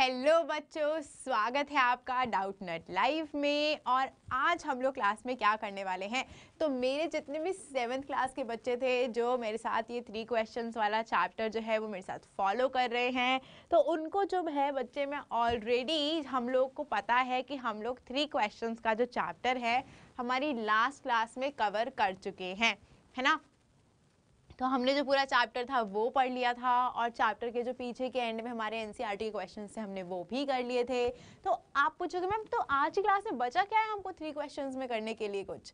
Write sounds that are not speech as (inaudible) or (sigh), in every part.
Hello बच्चों स्वागत है आपका डाउट नट लाइव में और आज हम लोग क्लास में क्या करने वाले हैं तो मेरे जितने भी सेवन्थ क्लास के बच्चे थे जो मेरे साथ ये थ्री क्वेश्चंस वाला चैप्टर जो है वो मेरे साथ फॉलो कर रहे हैं तो उनको जो है बच्चे में ऑलरेडी हम लोग को पता है कि हम लोग थ्री क्वेश्चन का जो चैप्टर है हमारी लास्ट क्लास में कवर कर चुके हैं है ना तो हमने जो पूरा चैप्टर था वो पढ़ लिया था और चैप्टर के जो पीछे के एंड में हमारे एन e के क्वेश्चन थे हमने वो भी कर लिए थे तो आप पूछोगे मैम तो आज की क्लास में बचा क्या है हमको थ्री क्वेश्चन में करने के लिए कुछ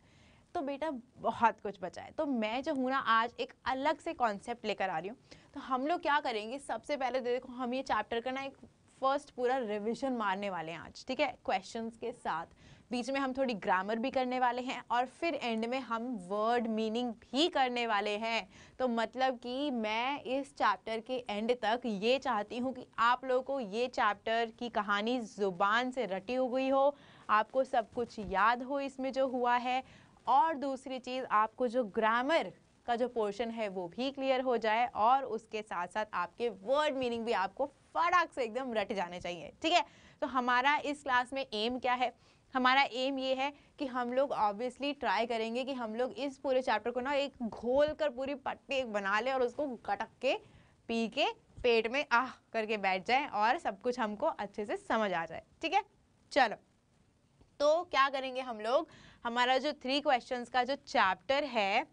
तो बेटा बहुत कुछ बचा है तो मैं जो हूँ ना आज एक अलग से कॉन्सेप्ट लेकर आ रही हूँ तो हम लोग क्या करेंगे सबसे पहले देखो हम ये चैप्टर का ना एक फर्स्ट पूरा रिविजन मारने वाले हैं आज ठीक है क्वेश्चन के साथ बीच में हम थोड़ी ग्रामर भी करने वाले हैं और फिर एंड में हम वर्ड मीनिंग भी करने वाले हैं तो मतलब कि मैं इस चैप्टर के एंड तक ये चाहती हूँ कि आप लोगों को ये चैप्टर की कहानी ज़ुबान से रटी हो गई हो आपको सब कुछ याद हो इसमें जो हुआ है और दूसरी चीज़ आपको जो ग्रामर का जो पोर्शन है वो भी क्लियर हो जाए और उसके साथ साथ आपके वर्ड मीनिंग भी आपको फटाक से एकदम रट जाने चाहिए ठीक है तो हमारा इस क्लास में एम क्या है हमारा एम ये है कि हम लोग ऑब्वियसली ट्राई करेंगे कि हम लोग इस पूरे चैप्टर को ना एक घोल कर पूरी पट्टी एक बना ले और उसको गटक के पी के पेट में आह करके बैठ जाए और सब कुछ हमको अच्छे से समझ आ जाए ठीक है चलो तो क्या करेंगे हम लोग हमारा जो थ्री क्वेश्चन का जो चैप्टर है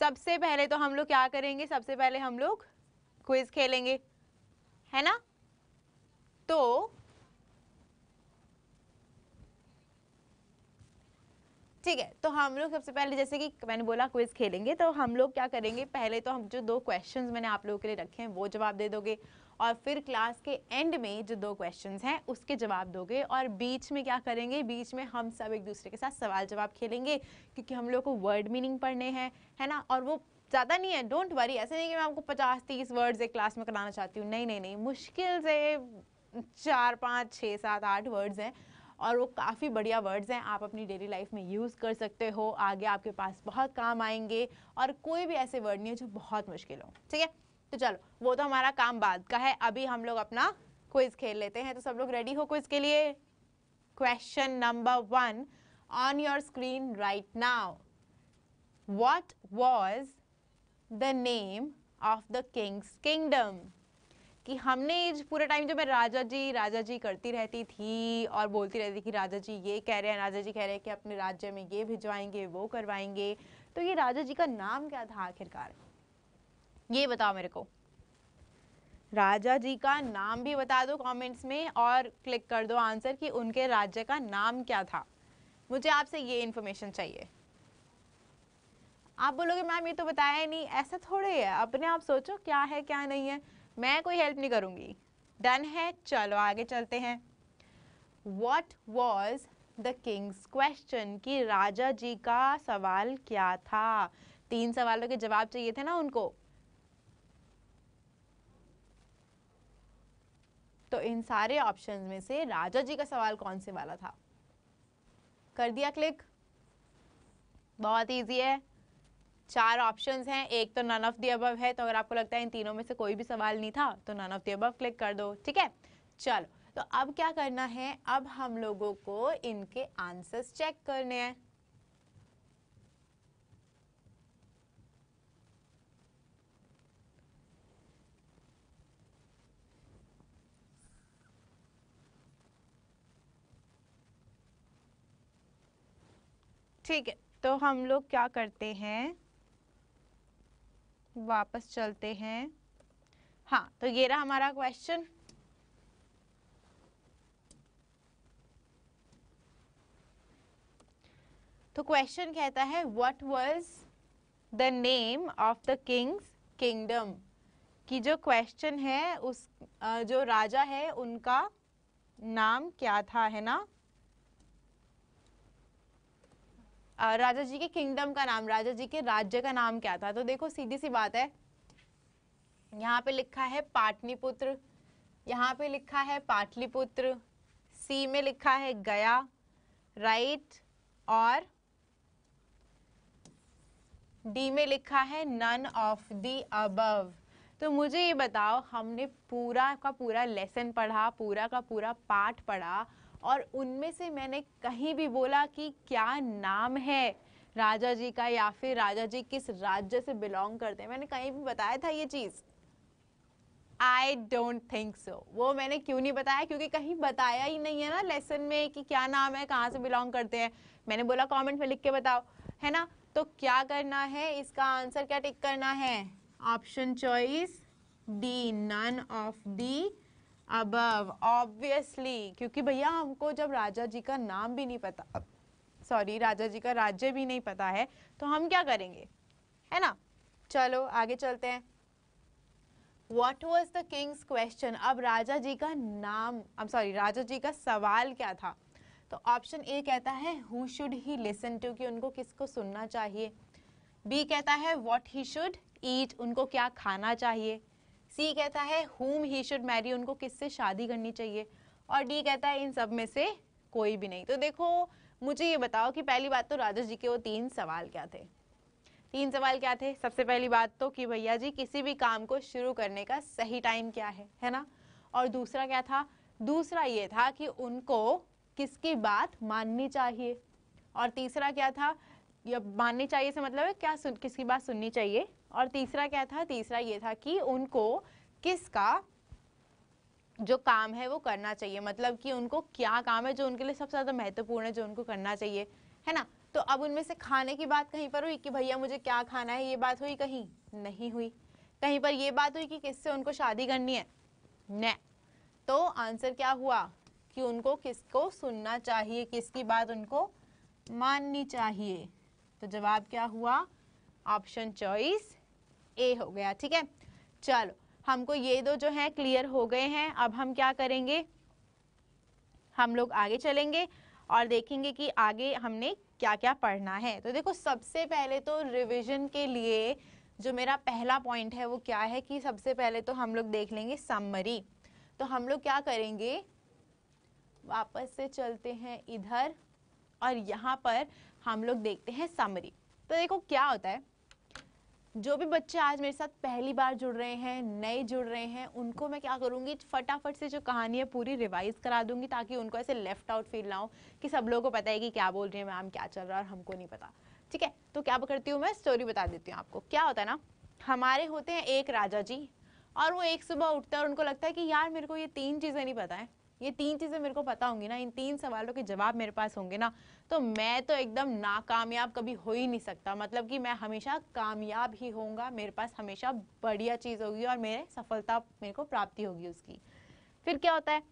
सबसे पहले तो हम लोग क्या करेंगे सबसे पहले हम लोग क्विज खेलेंगे है ना तो ठीक है तो हम लोग सबसे पहले जैसे कि मैंने बोला क्विज खेलेंगे तो हम लोग क्या करेंगे पहले तो हम जो दो क्वेश्चंस मैंने आप लोगों के लिए रखे हैं वो जवाब दे दोगे और फिर क्लास के एंड में जो दो क्वेश्चंस हैं उसके जवाब दोगे और बीच में क्या करेंगे बीच में हम सब एक दूसरे के साथ सवाल जवाब खेलेंगे क्योंकि हम लोग को वर्ड मीनिंग पढ़ने हैं है ना और वो ज़्यादा नहीं है डोंट वरी ऐसे नहीं कि मैं आपको पचास तीस वर्ड्स एक क्लास में कराना चाहती हूँ नहीं नहीं नहीं मुश्किल से चार पाँच छः सात आठ वर्ड्स हैं और वो काफ़ी बढ़िया वर्ड्स हैं आप अपनी डेली लाइफ में यूज़ कर सकते हो आगे आपके पास बहुत काम आएंगे और कोई भी ऐसे वर्ड नहीं है जो बहुत मुश्किल हो ठीक है तो चलो वो तो हमारा काम बाद का है अभी हम लोग अपना क्विज खेल लेते हैं तो सब लोग रेडी हो क्विज के लिए question number one on your screen right now what was the name of the king's kingdom कि हमने पूरे टाइम जो मैं राजा जी राजा जी करती रहती थी और बोलती रहती थी कि राजा जी ये कह रहे हैं राजा जी कह रहे हैं कि अपने राज्य में ये भिजवाएंगे वो करवाएंगे तो ये राजा जी का नाम क्या था आखिरकार ये बताओ मेरे को राजा जी का नाम भी बता दो कमेंट्स में और क्लिक कर दो आंसर कि उनके राज्य का नाम क्या था मुझे आपसे ये इन्फॉर्मेशन चाहिए आप बोलोगे मैम ये तो बताया नहीं ऐसा थोड़े है अपने आप सोचो क्या है क्या नहीं है मैं कोई हेल्प नहीं करूँगी डन है चलो आगे चलते हैं what was the king's question कि राजा जी का सवाल क्या था तीन सवालों के जवाब चाहिए थे ना उनको तो इन सारे ऑप्शन में से राजा जी का सवाल कौन से वाला था कर दिया क्लिक बहुत इजी है चार ऑप्शंस हैं एक तो नन ऑफ दी अबव है तो अगर आपको लगता है इन तीनों में से कोई भी सवाल नहीं था तो none of the above click कर दो ठीक है चलो तो अब क्या करना है अब हम लोगों को इनके आंसर्स चेक करने हैं ठीक है तो हम लोग क्या करते हैं वापस चलते हैं हाँ तो ये रहा हमारा क्वेश्चन तो क्वेश्चन कहता है what was the name of the king's kingdom की जो क्वेश्चन है उस जो राजा है उनका नाम क्या था है ना राजा जी के किंगडम का नाम राजा जी के राज्य का नाम क्या था तो देखो सीधी सी बात है यहाँ पे लिखा है पाटलिपुत्र यहाँ पे लिखा है पाटलिपुत्र सी में लिखा है गया राइट और डी में लिखा है नन ऑफ दी अबव तो मुझे ये बताओ हमने पूरा का पूरा लेसन पढ़ा पूरा का पूरा पाठ पढ़ा और उनमें से मैंने कहीं भी बोला कि क्या नाम है राजा जी का या फिर राजा जी किस राज्य से बिलोंग करते हैं मैंने कहीं भी बताया था ये चीज़ आई डोंट थिंक सो वो मैंने क्यों नहीं बताया क्योंकि कहीं बताया ही नहीं है ना लेसन में कि क्या नाम है कहाँ से बिलोंग करते हैं मैंने बोला कॉमेंट में लिख के बताओ है ना तो क्या करना है इसका आंसर क्या टिक करना है option choice D none of the above obviously क्योंकि भैया हमको जब राजा जी का नाम भी नहीं पता सॉरी राजा जी का राज्य भी नहीं पता है तो हम क्या करेंगे है ना चलो आगे चलते हैं what was the king's question अब राजा जी का नाम अब सॉरी राजा जी का सवाल क्या था तो ऑप्शन ए कहता है who should he listen to कि उनको किसको सुनना चाहिए बी कहता है वॉट ही शुड ईट उनको क्या खाना चाहिए सी कहता है हुम ही शुड मैरी उनको किससे शादी करनी चाहिए और डी कहता है इन सब में से कोई भी नहीं तो देखो मुझे ये बताओ कि पहली बात तो राजेश जी के वो तीन सवाल क्या थे तीन सवाल क्या थे सबसे पहली बात तो कि भैया जी किसी भी काम को शुरू करने का सही टाइम क्या है है ना और दूसरा क्या था दूसरा ये था कि उनको किसकी बात माननी चाहिए और तीसरा क्या था या माननी चाहिए से मतलब है क्या सुन किसकी बात सुननी चाहिए और तीसरा क्या था तीसरा ये था कि उनको किसका जो काम है वो करना चाहिए मतलब कि उनको क्या काम है जो उनके लिए सबसे ज़्यादा महत्वपूर्ण है जो उनको करना चाहिए है ना तो अब उनमें से खाने की बात कहीं पर हुई कि भैया मुझे क्या खाना है ये बात हुई कहीं नहीं हुई कहीं पर ये बात हुई कि किससे उनको शादी करनी है न तो आंसर क्या हुआ कि उनको किसको सुनना चाहिए किसकी बात उनको माननी चाहिए तो जवाब क्या हुआ ऑप्शन चॉइस ए हो गया ठीक है चलो हमको ये दो जो है क्लियर हो गए हैं अब हम क्या करेंगे हम लोग आगे चलेंगे और देखेंगे कि आगे हमने क्या क्या पढ़ना है तो देखो सबसे पहले तो रिवीजन के लिए जो मेरा पहला पॉइंट है वो क्या है कि सबसे पहले तो हम लोग देख लेंगे समरी तो हम लोग क्या करेंगे वापस से चलते हैं इधर और यहाँ पर हम लोग देखते हैं समरी तो देखो क्या होता है जो भी बच्चे आज मेरे साथ पहली बार जुड़ रहे हैं नए जुड़ रहे हैं उनको मैं क्या करूँगी फटाफट से जो कहानी है पूरी रिवाइज करा दूंगी ताकि उनको ऐसे लेफ्ट आउट फील ना हो कि सब लोगों को पता है कि क्या बोल रही है मैम क्या चल रहा है और हमको नहीं पता ठीक है तो क्या करती हूँ मैं स्टोरी बता देती हूँ आपको क्या होता है ना हमारे होते हैं एक राजा जी और वो एक सुबह उठता है और उनको लगता है कि यार मेरे को ये तीन चीज़ें नहीं पता है ये तीन चीज़ें मेरे को पता होंगी ना इन तीन सवालों के जवाब मेरे पास होंगे ना तो मैं तो एकदम नाकामयाब कभी हो ही नहीं सकता मतलब कि मैं हमेशा कामयाब ही होऊंगा मेरे पास हमेशा बढ़िया चीज़ होगी और मेरे सफलता मेरे को प्राप्ति होगी उसकी फिर क्या होता है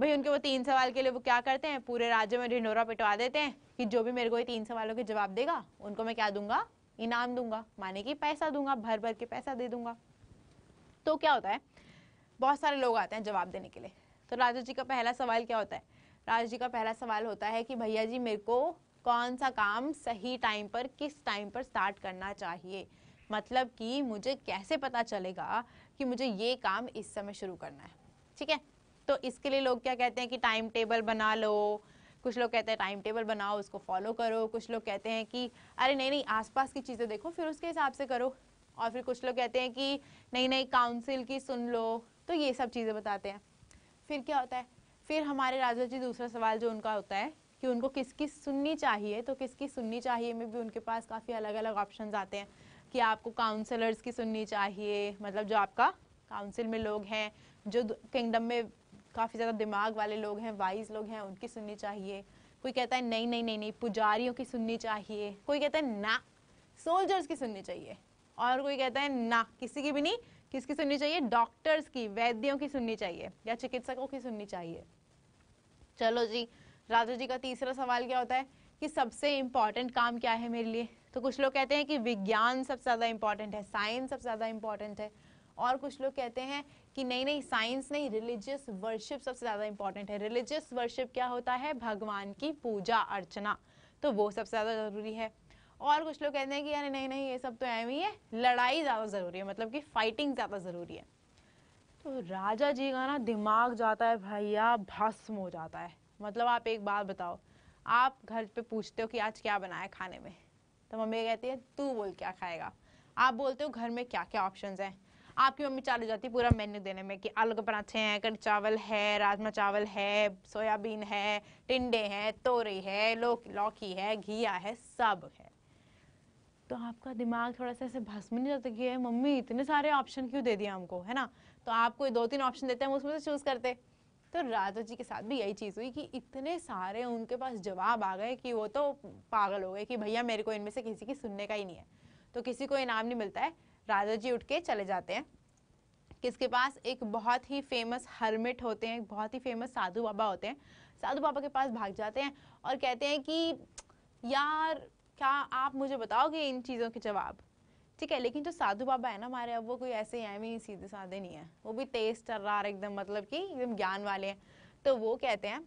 भाई उनके वो तीन सवाल के लिए वो क्या करते हैं पूरे राज्य में ढिंडोरा पिटवा देते हैं कि जो भी मेरे को ये तीन सवालों के जवाब देगा उनको मैं क्या दूंगा इनाम दूंगा माने की पैसा दूंगा भर भर के पैसा दे दूंगा तो क्या होता है बहुत सारे लोग आते हैं जवाब देने के लिए तो राजू जी का पहला सवाल क्या होता है राजू जी का पहला सवाल होता है कि भैया जी मेरे को कौन सा काम सही टाइम पर किस टाइम पर स्टार्ट करना चाहिए मतलब कि मुझे कैसे पता चलेगा कि मुझे ये काम इस समय शुरू करना है ठीक है तो इसके लिए लोग क्या कहते हैं कि टाइम टेबल बना लो कुछ लोग कहते हैं टाइम टेबल बनाओ उसको फॉलो करो कुछ लोग कहते हैं कि अरे नहीं नहीं आसपास की चीज़ें देखो फिर उसके हिसाब से करो और फिर कुछ लोग कहते हैं कि नहीं नहीं काउंसिल की सुन लो तो ये सब चीज़ें बताते हैं फिर क्या होता है फिर हमारे राजा जी दूसरा सवाल जो उनका होता है कि उनको किसकी सुननी चाहिए तो किसकी सुननी चाहिए में भी उनके पास काफ़ी अलग अलग ऑप्शन आते हैं कि आपको काउंसलर्स की सुननी चाहिए मतलब जो आपका काउंसिल में लोग हैं जो किंगडम में काफ़ी ज़्यादा दिमाग वाले लोग हैं वाइज लोग हैं उनकी सुननी चाहिए कोई कहता है नहीं नहीं नहीं नहीं पुजारियों की सुननी चाहिए कोई कहता है ना सोल्जर्स की सुननी चाहिए और कोई कहता है ना किसी की भी नहीं किसकी सुननी चाहिए डॉक्टर्स की वैद्यों की सुननी चाहिए या चिकित्सकों की सुननी चाहिए चलो जी राजू जी का तीसरा सवाल क्या होता है कि सबसे इम्पॉर्टेंट काम क्या है मेरे लिए तो कुछ लोग कहते हैं कि विज्ञान सबसे ज़्यादा इम्पॉर्टेंट है साइंस सबसे ज़्यादा इम्पॉर्टेंट है और कुछ लोग कहते हैं कि नहीं नहीं साइंस नहीं रिलीजियस वर्शिप सबसे ज़्यादा इम्पॉर्टेंट है रिलीजियस वर्शिप क्या होता है भगवान की पूजा अर्चना तो वो सबसे ज़्यादा ज़रूरी है और कुछ लोग कहते हैं कि यार नहीं नहीं ये सब तो एम ही है लड़ाई ज़्यादा ज़रूरी है मतलब कि फाइटिंग ज़्यादा ज़रूरी है तो राजा जी का ना दिमाग जाता है भैया भस्म हो जाता है मतलब आप एक बात बताओ आप घर पे पूछते हो कि आज क्या बनाया खाने में तो मम्मी कहती है तू बोल क्या खाएगा आप बोलते हो घर में क्या क्या ऑप्शंस हैं आपकी मम्मी चालू जाती है पूरा मेन्यू देने में कि आलू के पराठे हैं कड़ी चावल है राजमा चावल है सोयाबीन है टिंडे हैं तोरी है लौकी है घिया है सब है तो आपका दिमाग थोड़ा सा ऐसे भस्म नहीं जाता कि मम्मी इतने सारे ऑप्शन क्यों दे दिया हमको है ना तो आप कोई दो तीन ऑप्शन देते हैं उसमें से चूज़ करते तो राजा जी के साथ भी यही चीज़ हुई कि इतने सारे उनके पास जवाब आ गए कि वो तो पागल हो गए कि भैया मेरे को इनमें से किसी की सुनने का ही नहीं है तो किसी को इनाम नहीं मिलता है राजा जी उठ के चले जाते हैं किसके पास एक बहुत ही फेमस हर्मिट होते हैं बहुत ही फेमस साधु बाबा होते हैं साधु बाबा के पास भाग जाते हैं और कहते हैं कि यार क्या आप मुझे बताओगे इन चीज़ों के जवाब ठीक है लेकिन जो साधु बाबा है ना हमारे अब वो कोई ऐसे ही भी सीधे साधे नहीं है वो भी तेज तर्रार एकदम मतलब कि एकदम ज्ञान वाले हैं तो वो कहते हैं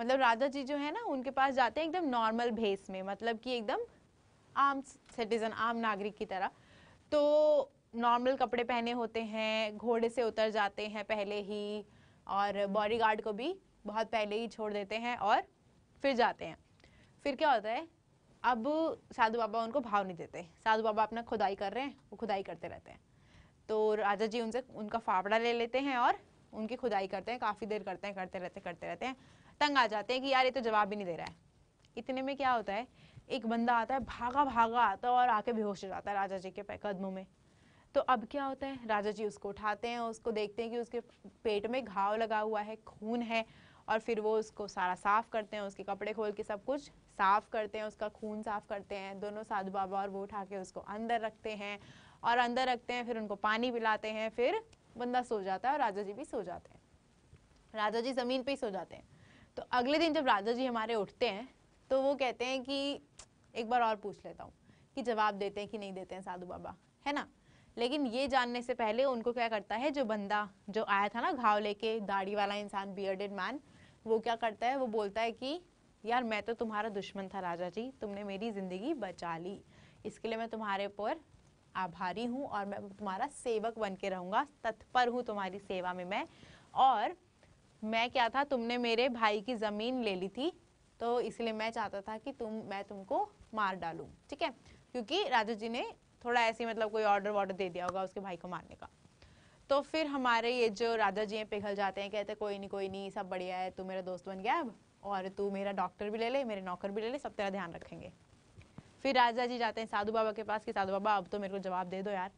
मतलब राजा जी जो है ना उनके पास जाते हैं एकदम नॉर्मल भेस में मतलब कि एकदम आम सिटीज़न आम नागरिक की तरह तो नॉर्मल कपड़े पहने होते हैं घोड़े से उतर जाते हैं पहले ही और बॉडी को भी बहुत पहले ही छोड़ देते हैं और फिर जाते हैं फिर क्या होता है अब साधु बाबा उनको भाव नहीं देते साधु बाबा अपना खुदाई कर रहे हैं वो खुदाई करते रहते हैं तो राजा जी उनसे उनका फावड़ा ले लेते हैं और उनकी खुदाई करते हैं काफ़ी देर करते हैं करते रहते करते रहते हैं तंग आ जाते हैं कि यार ये तो जवाब ही नहीं दे रहा है इतने में क्या होता है एक बंदा आता है भागा भागा आता है और आके बेहोश हो जाता है राजा जी के कदमों में तो अब क्या होता है राजा जी उसको उठाते हैं उसको देखते हैं कि उसके पेट में घाव लगा हुआ है खून है और फिर वो उसको सारा साफ़ करते हैं उसके कपड़े खोल के सब कुछ साफ़ करते हैं उसका खून साफ़ करते हैं दोनों साधु बाबा और वो उठा के उसको अंदर रखते हैं और अंदर रखते हैं फिर उनको पानी पिलाते हैं फिर बंदा सो जाता है और राजा जी भी सो जाते हैं राजा जी ज़मीन पर ही सो जाते हैं तो अगले दिन जब राजा जी हमारे उठते हैं तो वो कहते हैं कि एक बार और पूछ लेता हूँ कि जवाब देते हैं कि नहीं देते हैं साधु बाबा है ना लेकिन ये जानने से पहले उनको क्या करता है जो बंदा जो आया था ना घाव लेके दाढ़ी वाला इंसान बियर्डेड मैन वो क्या करता है वो बोलता है कि यार मैं तो तुम्हारा दुश्मन था राजा जी तुमने मेरी ज़िंदगी बचा ली इसके लिए मैं तुम्हारे ऊपर आभारी हूँ और मैं तुम्हारा सेवक बन के रहूँगा तत्पर हूँ तुम्हारी सेवा में मैं और मैं क्या था तुमने मेरे भाई की ज़मीन ले ली थी तो इसलिए मैं चाहता था कि तुम मैं तुमको मार डालूँ ठीक है क्योंकि राजू जी ने थोड़ा ऐसे मतलब कोई ऑर्डर वॉर्डर दे दिया होगा उसके भाई को मारने का तो फिर हमारे ये जो राजा जी हैं पिघल जाते हैं कहते कोई नहीं कोई नहीं सब बढ़िया है तू मेरा दोस्त बन गया अब और तू मेरा डॉक्टर भी ले ले मेरे नौकर भी ले ले सब तेरा ध्यान रखेंगे फिर राजा जी जाते हैं साधु बाबा के पास कि साधु बाबा अब तो मेरे को जवाब दे दो यार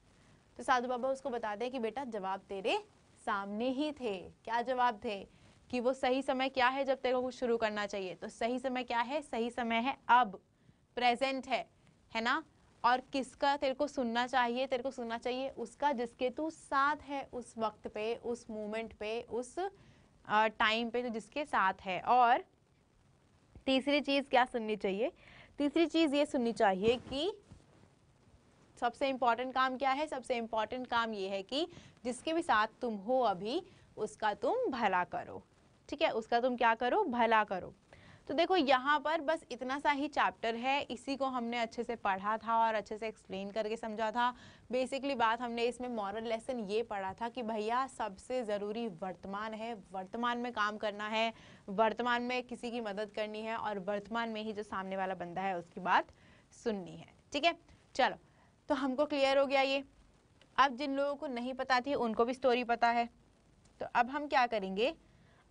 तो साधु बाबा उसको बताते हैं कि बेटा जवाब तेरे सामने ही थे क्या जवाब थे कि वो सही समय क्या है जब तेरे को कुछ शुरू करना चाहिए तो सही समय क्या है सही समय है अब प्रेजेंट है है ना और किसका तेरे को सुनना चाहिए तेरे को सुनना चाहिए उसका जिसके तू साथ है उस वक्त पे उस मोमेंट पे उस टाइम पे तो जिसके साथ है और तीसरी चीज़ क्या सुननी चाहिए तीसरी चीज़ ये सुननी चाहिए कि सबसे इम्पॉर्टेंट काम क्या है सबसे इम्पॉर्टेंट काम ये है कि जिसके भी साथ तुम हो अभी उसका तुम भला करो ठीक है उसका तुम क्या करो भला करो तो देखो यहाँ पर बस इतना सा ही चैप्टर है इसी को हमने अच्छे से पढ़ा था और अच्छे से एक्सप्लेन करके समझा था बेसिकली बात हमने इसमें मॉरल लेसन ये पढ़ा था कि भैया सबसे ज़रूरी वर्तमान है वर्तमान में काम करना है वर्तमान में किसी की मदद करनी है और वर्तमान में ही जो सामने वाला बंदा है उसकी बात सुननी है ठीक है चलो तो हमको क्लियर हो गया ये अब जिन लोगों को नहीं पता थी उनको भी स्टोरी पता है तो अब हम क्या करेंगे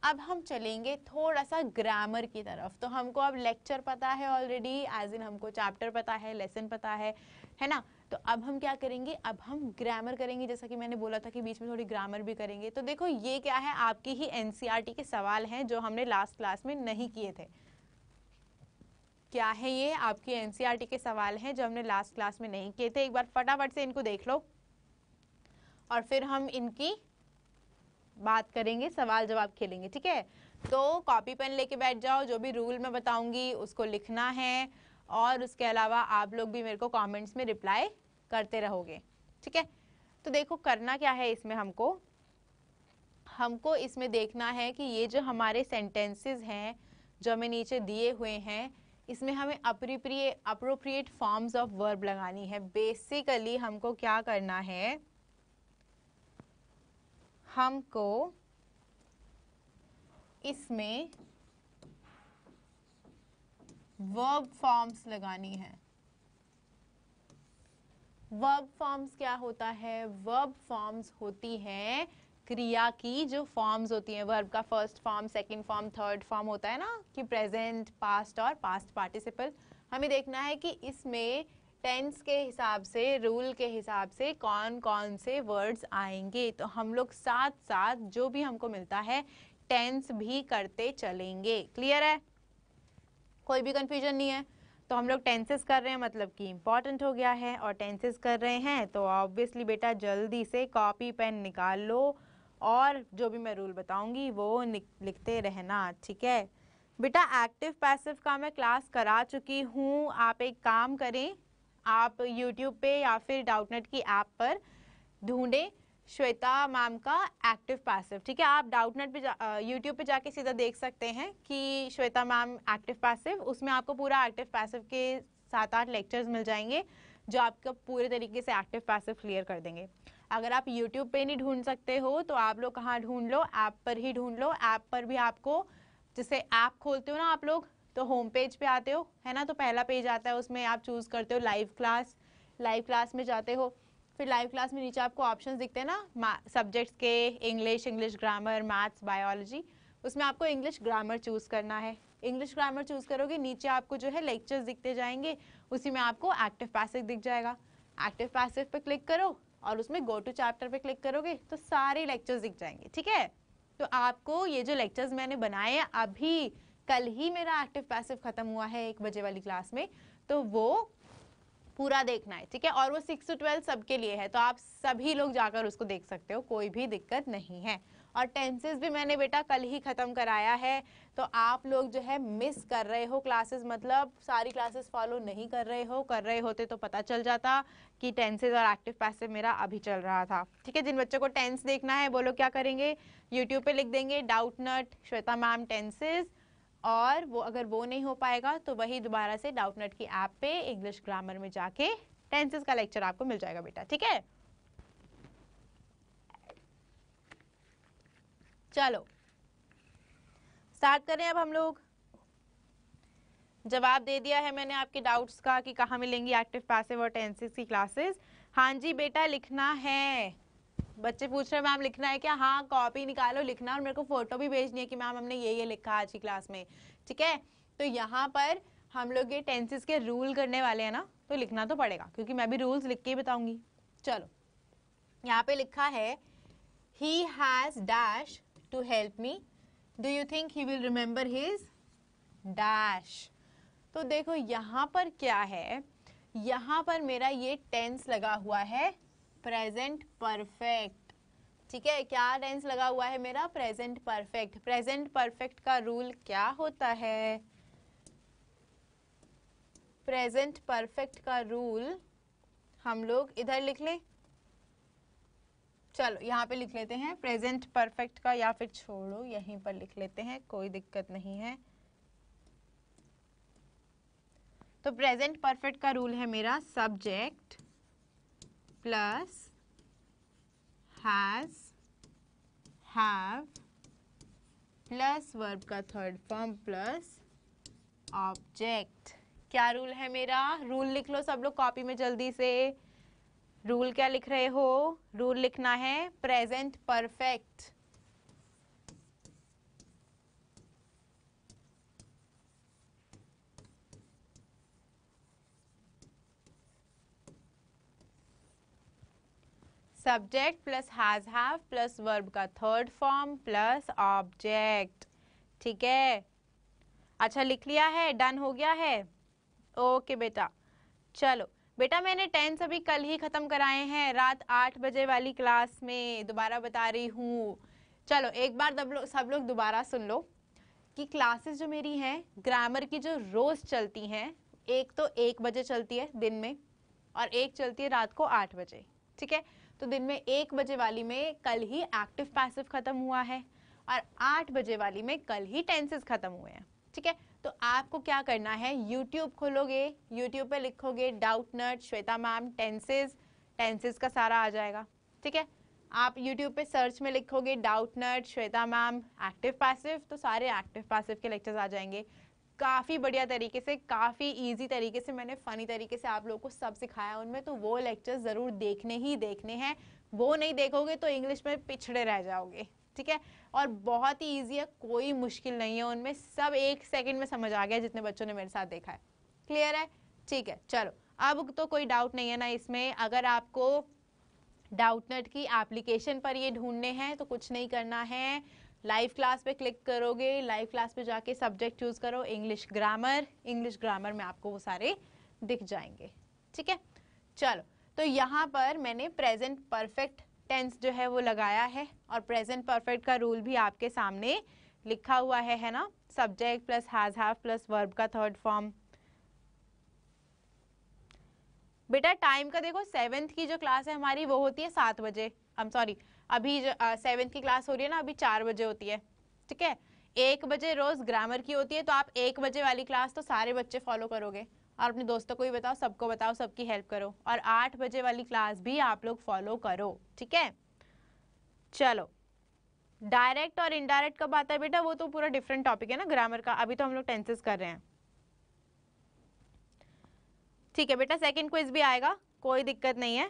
अब हम चलेंगे थोड़ा सा ग्रामर की तरफ तो हमको अब लेक्चर पता है ऑलरेडी एज इन हमको चैप्टर पता है लेसन पता है है ना तो अब हम क्या करेंगे अब हम ग्रामर करेंगे जैसा कि मैंने बोला था कि बीच में थोड़ी ग्रामर भी करेंगे तो देखो ये क्या है आपकी ही एन e के सवाल हैं जो हमने लास्ट क्लास में नहीं किए थे क्या है ये आपकी एन e के सवाल हैं जो हमने लास्ट क्लास में नहीं किए थे एक बार फटाफट से इनको देख लो और फिर हम इनकी बात करेंगे सवाल जवाब खेलेंगे ठीक है तो कॉपी पेन लेके बैठ जाओ जो भी रूल मैं बताऊंगी उसको लिखना है और उसके अलावा आप लोग भी मेरे को कमेंट्स में रिप्लाई करते रहोगे ठीक है तो देखो करना क्या है इसमें हमको हमको इसमें देखना है कि ये जो हमारे सेंटेंसेस हैं जो हमें नीचे दिए हुए हैं इसमें हमें appropriate appropriate forms of verb लगानी है बेसिकली हमको क्या करना है हमको इसमें वर्ब फॉर्म्स लगानी है वर्ब फॉर्म्स क्या होता है वर्ब फॉर्म्स होती है क्रिया की जो फॉर्म्स होती हैं वर्ब का first form second form third form होता है ना कि प्रेजेंट पास्ट और पास्ट पार्टिसिपल हमें देखना है कि इसमें टेंस के हिसाब से रूल के हिसाब से कौन कौन से वर्ड्स आएंगे तो हम लोग साथ साथ जो भी हमको मिलता है टेंस भी करते चलेंगे क्लियर है कोई भी कन्फ्यूजन नहीं है तो हम लोग टेंसेस कर रहे हैं मतलब कि इम्पॉर्टेंट हो गया है और टेंसेस कर रहे हैं तो ऑब्वियसली बेटा जल्दी से कॉपी पेन निकाल लो और जो भी मैं रूल बताऊंगी वो लिखते रहना ठीक है बेटा एक्टिव पैसिव का मैं क्लास करा चुकी हूँ आप एक काम करें आप यूट्यूब पे या फिर डाउटनेट की ऐप पर ढूंढें श्वेता मैम का एक्टिव पैसिव ठीक है आप डाउटनेट पे यूट्यूब पे जाके सीधा देख सकते हैं कि श्वेता मैम एक्टिव पैसिव उसमें आपको पूरा एक्टिव पैसिव के सात आठ लेक्चर्स मिल जाएंगे जो आपका पूरे तरीके से एक्टिव पैसिव क्लियर कर देंगे अगर आप यूट्यूब पे नहीं ढूंढ सकते हो तो आप लोग कहाँ ढूंढ लो ऐप पर ही ढूंढ लो ऐप पर भी आपको जैसे ऐप खोलते हो ना आप लोग तो होम पेज पे आते हो है ना तो पहला पेज आता है उसमें आप चूज़ करते हो लाइव क्लास लाइव क्लास में जाते हो फिर लाइव क्लास में नीचे आपको ऑप्शंस दिखते हैं ना सब्जेक्ट्स के English English grammar maths biology उसमें आपको इंग्लिश ग्रामर चूज़ करना है इंग्लिश ग्रामर चूज़ करोगे नीचे आपको जो है लेक्चर्स दिखते जाएंगे उसी में आपको एक्टिव पैसिव दिख जाएगा एक्टिव पैसिव पे क्लिक करो और उसमें गो टू चैप्टर पे क्लिक करोगे तो सारे लेक्चर्स दिख जाएंगे ठीक है तो आपको ये जो लेक्चर्स मैंने बनाए अभी कल ही मेरा एक्टिव पैसिव खत्म हुआ है एक बजे वाली क्लास में तो वो पूरा देखना है ठीक है और वो सिक्स टू ट्वेल्व सबके लिए है तो आप सभी लोग जाकर उसको देख सकते हो कोई भी दिक्कत नहीं है और टेंसेस भी मैंने बेटा कल ही ख़त्म कराया है तो आप लोग जो है मिस कर रहे हो क्लासेस मतलब सारी क्लासेस फॉलो नहीं कर रहे हो कर रहे होते तो पता चल जाता कि टेंसेज और एक्टिव पैसे मेरा अभी चल रहा था ठीक है जिन बच्चों को टेंस देखना है बोलो क्या करेंगे यूट्यूब पे लिख देंगे Doubtnut Shweta ma'am tenses और वो अगर वो नहीं हो पाएगा तो वही दोबारा से डाउटनेट की ऐप पे इंग्लिश ग्रामर में जाके टेंसेस का लेक्चर आपको मिल जाएगा बेटा ठीक है चलो स्टार्ट करें अब हम लोग जवाब दे दिया है मैंने आपके डाउट्स का कि कहाँ मिलेंगी एक्टिव पैसिव और टेंसेस की क्लासेस हाँ जी बेटा लिखना है बच्चे पूछ रहे हैं मैम लिखना है क्या हाँ कॉपी निकालो लिखना और मेरे को फोटो भी भेजनी है कि मैम हमने ये ये लिखा आज की क्लास में ठीक है तो यहाँ पर हम लोग ये टेंसेस के रूल करने वाले हैं ना तो लिखना तो पड़ेगा क्योंकि मैं भी रूल्स लिख के ही बताऊंगी चलो यहाँ पे लिखा है he has dash to help me do you think he will remember his dash तो देखो यहाँ पर क्या है यहाँ पर मेरा ये टेंस लगा हुआ है प्रेजेंट परफेक्ट ठीक है क्या टेंस लगा हुआ है मेरा प्रेजेंट परफेक्ट प्रेजेंट परफेक्ट का रूल क्या होता है प्रेजेंट परफेक्ट का रूल हम लोग इधर लिख लें चलो यहाँ पे लिख लेते हैं प्रेजेंट परफेक्ट का या फिर छोड़ो यहीं पर लिख लेते हैं कोई दिक्कत नहीं है तो प्रेजेंट परफेक्ट का रूल है मेरा subject plus has have plus verb का थर्ड फॉर्म प्लस ऑब्जेक्ट क्या रूल है मेरा रूल लिख लो सब लोग कॉपी में जल्दी से रूल क्या लिख रहे हो रूल लिखना है present perfect subject plus has have plus verb का थर्ड फॉर्म प्लस ऑब्जेक्ट ठीक है अच्छा लिख लिया है डन हो गया है ओके बेटा चलो बेटा मैंने टेंथ अभी कल ही ख़त्म कराए हैं रात आठ बजे वाली क्लास में दोबारा बता रही हूँ चलो एक बार दब लो, सब लोग दोबारा सुन लो कि क्लासेस जो मेरी हैं ग्रामर की जो रोज़ चलती हैं एक तो एक बजे चलती है दिन में और एक चलती है रात को आठ बजे ठीक है तो दिन में एक बजे वाली में कल ही एक्टिव पैसिव खत्म हुआ है और आठ बजे वाली में कल ही टेंसेस खत्म हुए हैं ठीक है तो आपको क्या करना है यूट्यूब खोलोगे यूट्यूब पे लिखोगे Doubtnut Shweta ma'am tenses tenses का सारा आ जाएगा ठीक है आप यूट्यूब पे सर्च में लिखोगे Doubtnut Shweta ma'am active passive तो सारे एक्टिव पैसिव के लेक्चर्स आ जाएंगे काफ़ी बढ़िया तरीके से काफ़ी इजी तरीके से मैंने फ़नी तरीके से आप लोगों को सब सिखाया उनमें तो वो लेक्चर ज़रूर देखने ही देखने हैं वो नहीं देखोगे तो इंग्लिश में पिछड़े रह जाओगे ठीक है और बहुत ही ईजी है कोई मुश्किल नहीं है उनमें सब एक सेकेंड में समझ आ गया जितने बच्चों ने मेरे साथ देखा है क्लियर है ठीक है चलो अब तो कोई डाउट नहीं है ना इसमें अगर आपको डाउटनेट की एप्लीकेशन पर ये ढूंढने हैं तो कुछ नहीं करना है लाइव क्लास पे क्लिक करोगे लाइव क्लास पे जाके सब्जेक्ट चूज़ करो इंग्लिश ग्रामर इंग्लिश ग्रामर में आपको वो सारे दिख जाएंगे ठीक है चलो तो यहाँ पर मैंने प्रेजेंट परफेक्ट टेंस जो है वो लगाया है और प्रेजेंट परफेक्ट का रूल भी आपके सामने लिखा हुआ है है ना subject plus has have plus verb का थर्ड फॉर्म बेटा टाइम का देखो सेवेंथ की जो क्लास है हमारी वो होती है सात बजे आई एम सॉरी अभी सेवन्थ की क्लास हो रही है ना अभी चार बजे होती है ठीक है एक बजे रोज़ ग्रामर की होती है तो आप एक बजे वाली क्लास तो सारे बच्चे फॉलो करोगे और अपने दोस्तों को भी बताओ सबको बताओ सबकी हेल्प करो और आठ बजे वाली क्लास भी आप लोग फॉलो करो ठीक है चलो डायरेक्ट और इनडायरेक्ट कब आता है बेटा वो तो पूरा डिफरेंट टॉपिक है ना ग्रामर का अभी तो हम लोग टेंसेस कर रहे हैं ठीक है बेटा सेकंड क्विज भी आएगा कोई दिक्कत नहीं है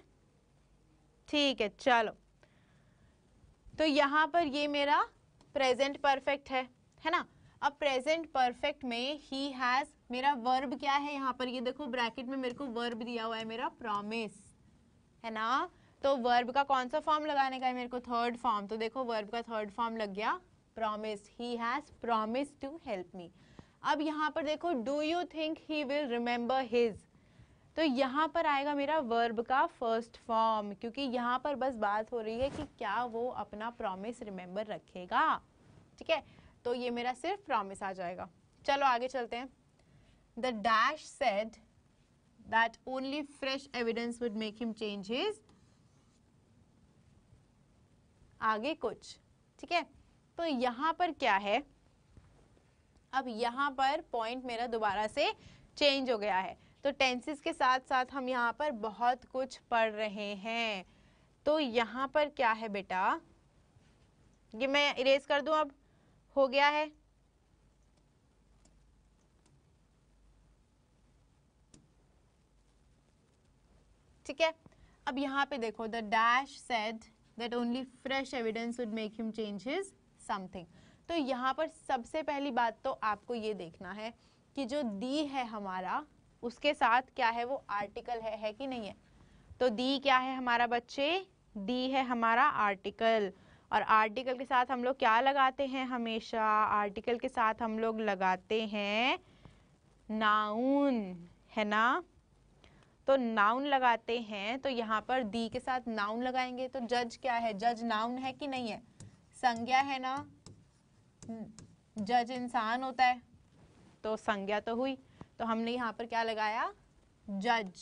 ठीक है चलो तो यहाँ पर ये मेरा प्रेजेंट परफेक्ट है है ना अब प्रेजेंट परफेक्ट में ही हैज़ मेरा वर्ब क्या है यहाँ पर ये देखो ब्रैकेट में मेरे को वर्ब दिया हुआ है मेरा प्रॉमिस है ना तो वर्ब का कौन सा फॉर्म लगाने का है मेरे को थर्ड फॉर्म तो देखो वर्ब का थर्ड फॉर्म लग गया promise he has promise to help me अब यहाँ पर देखो do you think he will remember his तो यहाँ पर आएगा मेरा वर्ब का फर्स्ट फॉर्म क्योंकि यहाँ पर बस बात हो रही है कि क्या वो अपना प्रॉमिस रिमेंबर रखेगा ठीक है तो ये मेरा सिर्फ प्रॉमिस आ जाएगा चलो आगे चलते हैं the dash said that only fresh evidence would make him change his आगे कुछ ठीक है तो यहाँ पर क्या है अब यहाँ पर पॉइंट मेरा दोबारा से चेंज हो गया है तो टेंसेस के साथ साथ हम यहाँ पर बहुत कुछ पढ़ रहे हैं तो यहाँ पर क्या है बेटा ये मैं इरेज कर दूँ अब हो गया है ठीक है अब यहाँ पे देखो the dash said that only fresh evidence would make him change his something तो यहाँ पर सबसे पहली बात तो आपको ये देखना है कि जो दी है हमारा उसके साथ क्या है वो आर्टिकल है है कि नहीं है तो दी क्या है हमारा बच्चे दी है हमारा आर्टिकल और आर्टिकल के साथ हम लोग क्या लगाते हैं हमेशा आर्टिकल के साथ हम लोग लगाते हैं नाउन है ना तो नाउन लगाते हैं तो यहाँ पर दी के साथ नाउन लगाएंगे तो जज क्या है जज नाउन है कि नहीं है संज्ञा है ना जज hmm. इंसान होता है तो संज्ञा तो हुई तो हमने यहाँ पर क्या लगाया जज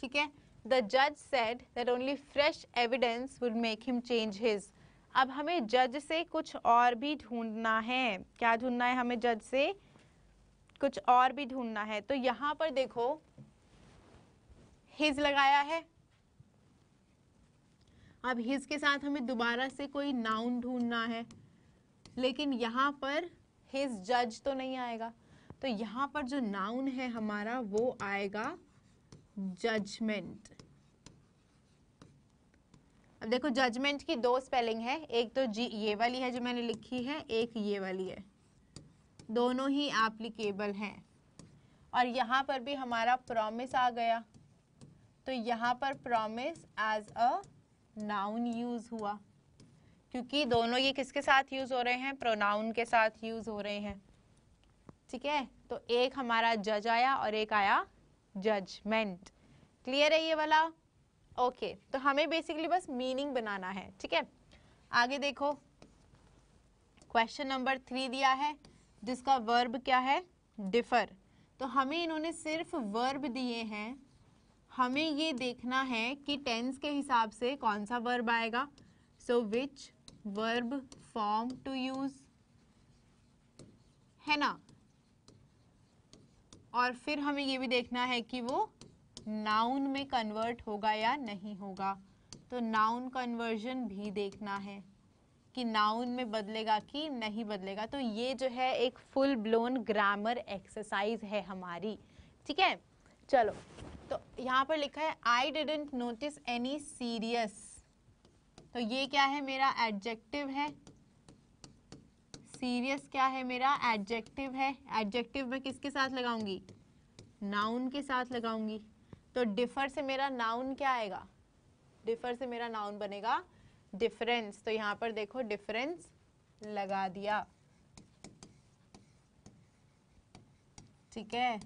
ठीक है द जज said that only fresh evidence would make him change his अब हमें जज से कुछ और भी ढूंढना है क्या ढूंढना है हमें जज से कुछ और भी ढूंढना है तो यहाँ पर देखो हिज लगाया है अब हिज के साथ हमें दोबारा से कोई नाउन ढूंढना है लेकिन यहाँ पर हिज जज तो नहीं आएगा तो यहाँ पर जो नाउन है हमारा वो आएगा जजमेंट अब देखो जजमेंट की दो स्पेलिंग है एक तो जी ये वाली है जो मैंने लिखी है एक ये वाली है दोनों ही एप्लीकेबल हैं और यहाँ पर भी हमारा प्रॉमिस आ गया तो यहाँ पर promise as a noun use हुआ क्योंकि दोनों ये किसके साथ यूज़ हो रहे हैं प्रोनाउन के साथ यूज़ हो रहे हैं ठीक है तो एक हमारा जज आया और एक आया जजमेंट क्लियर है ये वाला ओके okay, तो हमें बेसिकली बस मीनिंग बनाना है ठीक है आगे देखो क्वेश्चन नंबर थ्री दिया है जिसका वर्ब क्या है डिफर तो हमें इन्होंने सिर्फ वर्ब दिए हैं हमें ये देखना है कि टेंस के हिसाब से कौन सा वर्ब आएगा so which verb form to use है ना और फिर हमें ये भी देखना है कि वो नाउन में कन्वर्ट होगा या नहीं होगा तो नाउन कन्वर्जन भी देखना है कि नाउन में बदलेगा कि नहीं बदलेगा तो ये जो है एक फुल ब्लोन ग्रामर एक्सरसाइज है हमारी ठीक है चलो तो यहाँ पर लिखा है I didn't notice any serious तो ये क्या है मेरा एडजेक्टिव है सीरियस क्या है मेरा एडजेक्टिव है एडजेक्टिव मैं किसके साथ लगाऊंगी नाउन के साथ लगाऊंगी तो डिफर से मेरा नाउन क्या आएगा डिफर से मेरा नाउन बनेगा डिफरेंस तो यहाँ पर देखो डिफरेंस लगा दिया ठीक है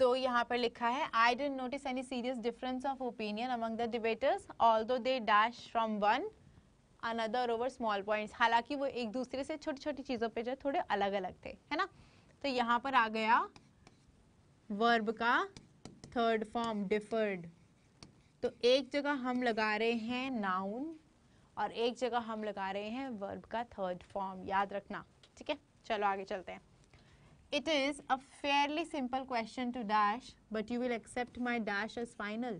तो यहाँ पर लिखा है I didn't notice any serious difference of opinion among the debaters although they dash from one another over small points हालांकि वो एक दूसरे से छोटी छोटी चीज़ों पे जो थोड़े अलग अलग थे है ना तो यहाँ पर आ गया वर्ब का थर्ड फॉर्म डिफर्ड तो एक जगह हम लगा रहे हैं नाउन और एक जगह हम लगा रहे हैं वर्ब का थर्ड फॉर्म याद रखना ठीक है चलो आगे चलते हैं It is a fairly simple question to dash, but you will accept my dash as final.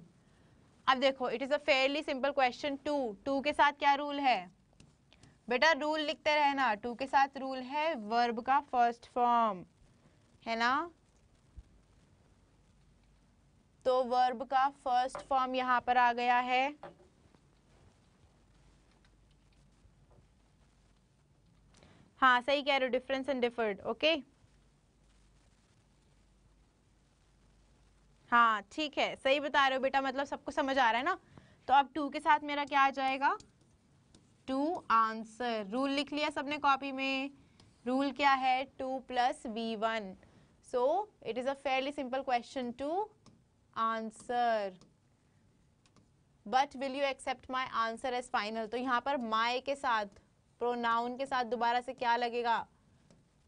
अब देखो it is a fairly simple question to to के साथ क्या रूल है बेटा रूल लिखते रहना टू के साथ रूल है वर्ब का फर्स्ट फॉर्म है ना तो वर्ब का फर्स्ट फॉर्म यहाँ पर आ गया है हाँ सही कह रहे हो difference and differed okay okay? हाँ ठीक है सही बता रहे हो बेटा मतलब सबको समझ आ रहा है ना तो अब टू के साथ मेरा क्या आ जाएगा टू आंसर रूल लिख लिया सबने कॉपी में रूल क्या है to plus V one so it is a fairly simple question to answer but will you accept my answer as final तो यहाँ पर माई के साथ प्रोनाउन के साथ दोबारा से क्या लगेगा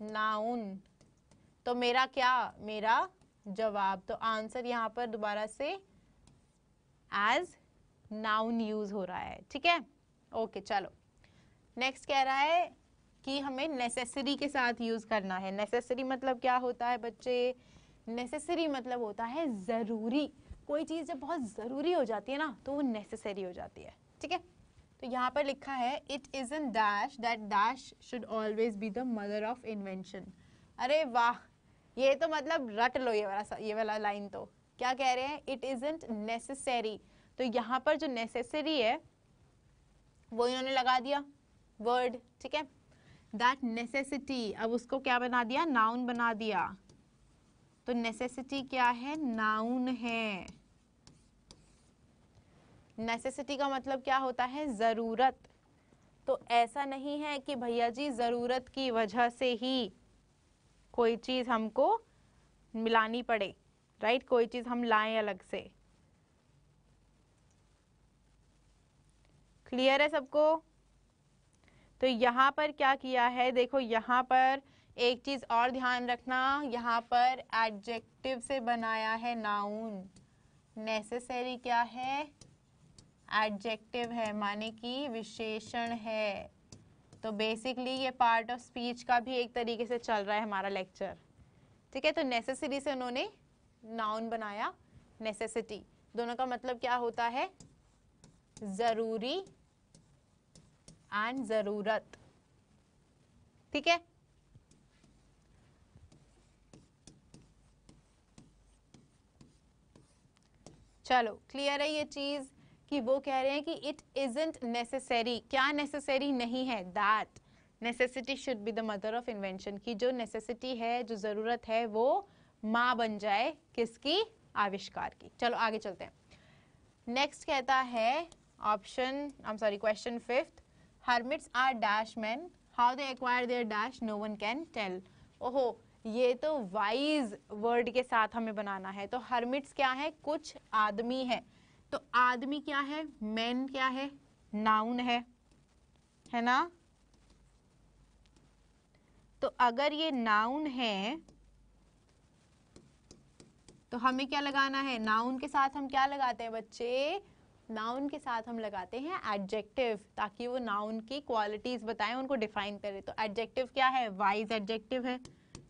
नाउन तो मेरा क्या मेरा जवाब तो आंसर यहाँ पर दोबारा से एज नाउन यूज हो रहा है ठीक है ओके चलो नेक्स्ट कह रहा है कि हमें नेसेसरी के साथ यूज करना है नेसेसरी मतलब क्या होता है बच्चे नेसेसरी मतलब होता है ज़रूरी कोई चीज़ जब बहुत ज़रूरी हो जाती है ना तो वो नेसेसरी हो जाती है ठीक है तो यहाँ पर लिखा है it is an dash that dash should always be the mother of invention अरे वाह ये तो मतलब रट लो ये वाला ये वाला लाइन तो क्या कह रहे हैं इट इजेंट नेसेसरी तो यहाँ पर जो नेसेसरी है वो इन्होंने लगा दिया वर्ड ठीक है दैट नेसेसिटी अब उसको क्या बना दिया नाउन बना दिया तो नेसेसिटी क्या है नाउन है नेसेसिटी का मतलब क्या होता है ज़रूरत तो ऐसा नहीं है कि भैया जी ज़रूरत की वजह से ही कोई चीज़ हमको मिलानी पड़े राइट कोई चीज़ हम लाएं अलग से क्लियर है सबको तो यहाँ पर क्या किया है देखो यहाँ पर एक चीज़ और ध्यान रखना यहाँ पर एडजेक्टिव से बनाया है नाउन नेसेसरी क्या है एडजेक्टिव है माने कि विशेषण है तो बेसिकली ये पार्ट ऑफ स्पीच का भी एक तरीके से चल रहा है हमारा लेक्चर ठीक है तो नेसेसरी से उन्होंने नाउन बनाया नेसेसिटी दोनों का मतलब क्या होता है ज़रूरी एंड ज़रूरत ठीक है चलो क्लियर है ये चीज़ कि वो कह रहे हैं कि इट इजेंट नेसेसरी क्या नेसेसरी नहीं है that necessity should be the mother of invention की जो नेसेसिटी है जो ज़रूरत है वो माँ बन जाए किसकी आविष्कार की चलो आगे चलते हैं नेक्स्ट कहता है option I am sorry question fifth hermits are dash man how they acquire their dash no one can tell ओहो ये तो वाइज वर्ड के साथ हमें बनाना है तो हर्मिट्स क्या है कुछ आदमी है तो आदमी क्या है मैन क्या है नाउन है है ना तो अगर ये नाउन है तो हमें क्या लगाना है नाउन के साथ हम क्या लगाते हैं बच्चे नाउन के साथ हम लगाते हैं एडजेक्टिव ताकि वो नाउन की क्वालिटीज बताएं उनको डिफाइन करें तो एडजेक्टिव क्या है वाइज एडजेक्टिव है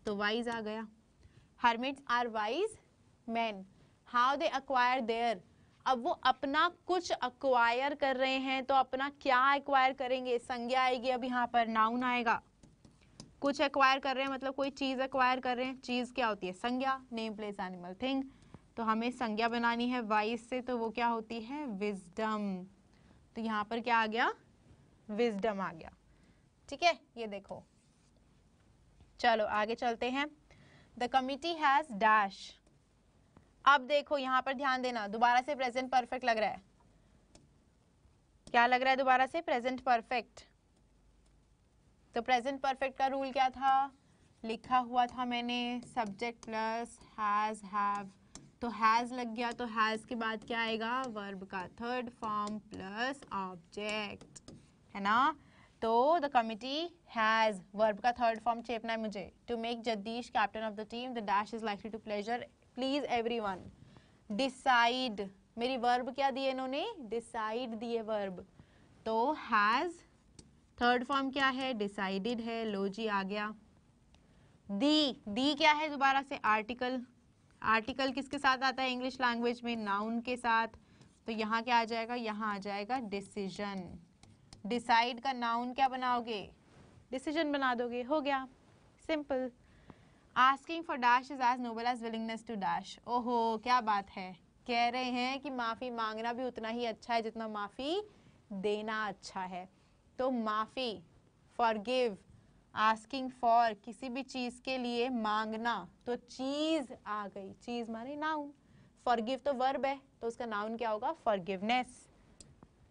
तो वाइज आ गया hermits are wise man how they acquire their अब वो अपना कुछ अक्वायर कर रहे हैं तो अपना क्या एक्वायर करेंगे संज्ञा आएगी अब यहाँ पर नाउन आएगा कुछ एक्वायर कर रहे हैं मतलब कोई चीज़ एक्वायर कर रहे हैं चीज़ क्या होती है संज्ञा नेम प्लेस एनिमल थिंग तो हमें संज्ञा बनानी है वाइस से तो वो क्या होती है विजडम तो यहाँ पर क्या आ गया विजडम आ गया ठीक है ये देखो चलो आगे चलते हैं द कमिटी हैज़ डैश अब देखो यहाँ पर ध्यान देना दोबारा से प्रेजेंट परफेक्ट लग रहा है क्या लग रहा है दोबारा से प्रेजेंट परफेक्ट तो प्रेजेंट परफेक्ट का रूल क्या था लिखा हुआ था मैंने सब्जेक्ट प्लस हैज़ हैव तो हैज़ लग गया तो हैज़ के बाद क्या आएगा वर्ब का थर्ड फॉर्म प्लस ऑब्जेक्ट है ना तो द कमिटी हैज़ वर्ब का थर्ड फॉर्म चेपना है मुझे to make Jagdish captain of the team the dash is likely to pleasure please everyone decide मेरी वर्ब क्या दिए इन्होंने डिसाइड दिए वर्ब तो हैज थर्ड फॉर्म क्या है डिसाइडेड है लो जी आ गया दी दी क्या है दोबारा से आर्टिकल आर्टिकल किसके साथ आता है इंग्लिश लैंग्वेज में नाउन के साथ तो यहाँ क्या आ जाएगा यहाँ आ जाएगा डिसीजन डिसाइड का नाउन क्या बनाओगे डिसीजन बना दोगे हो गया simple asking for dash is as noble as willingness to dash ओहो क्या बात है कह रहे हैं कि माफ़ी मांगना भी उतना ही अच्छा है जितना माफ़ी देना अच्छा है तो माफ़ी फॉर गिव आस्किंग फॉर किसी भी चीज़ के लिए मांगना तो चीज़ आ गई चीज़ माने नाउन फॉरगिव तो वर्ब है तो उसका नाउन क्या होगा फॉरगिवनेस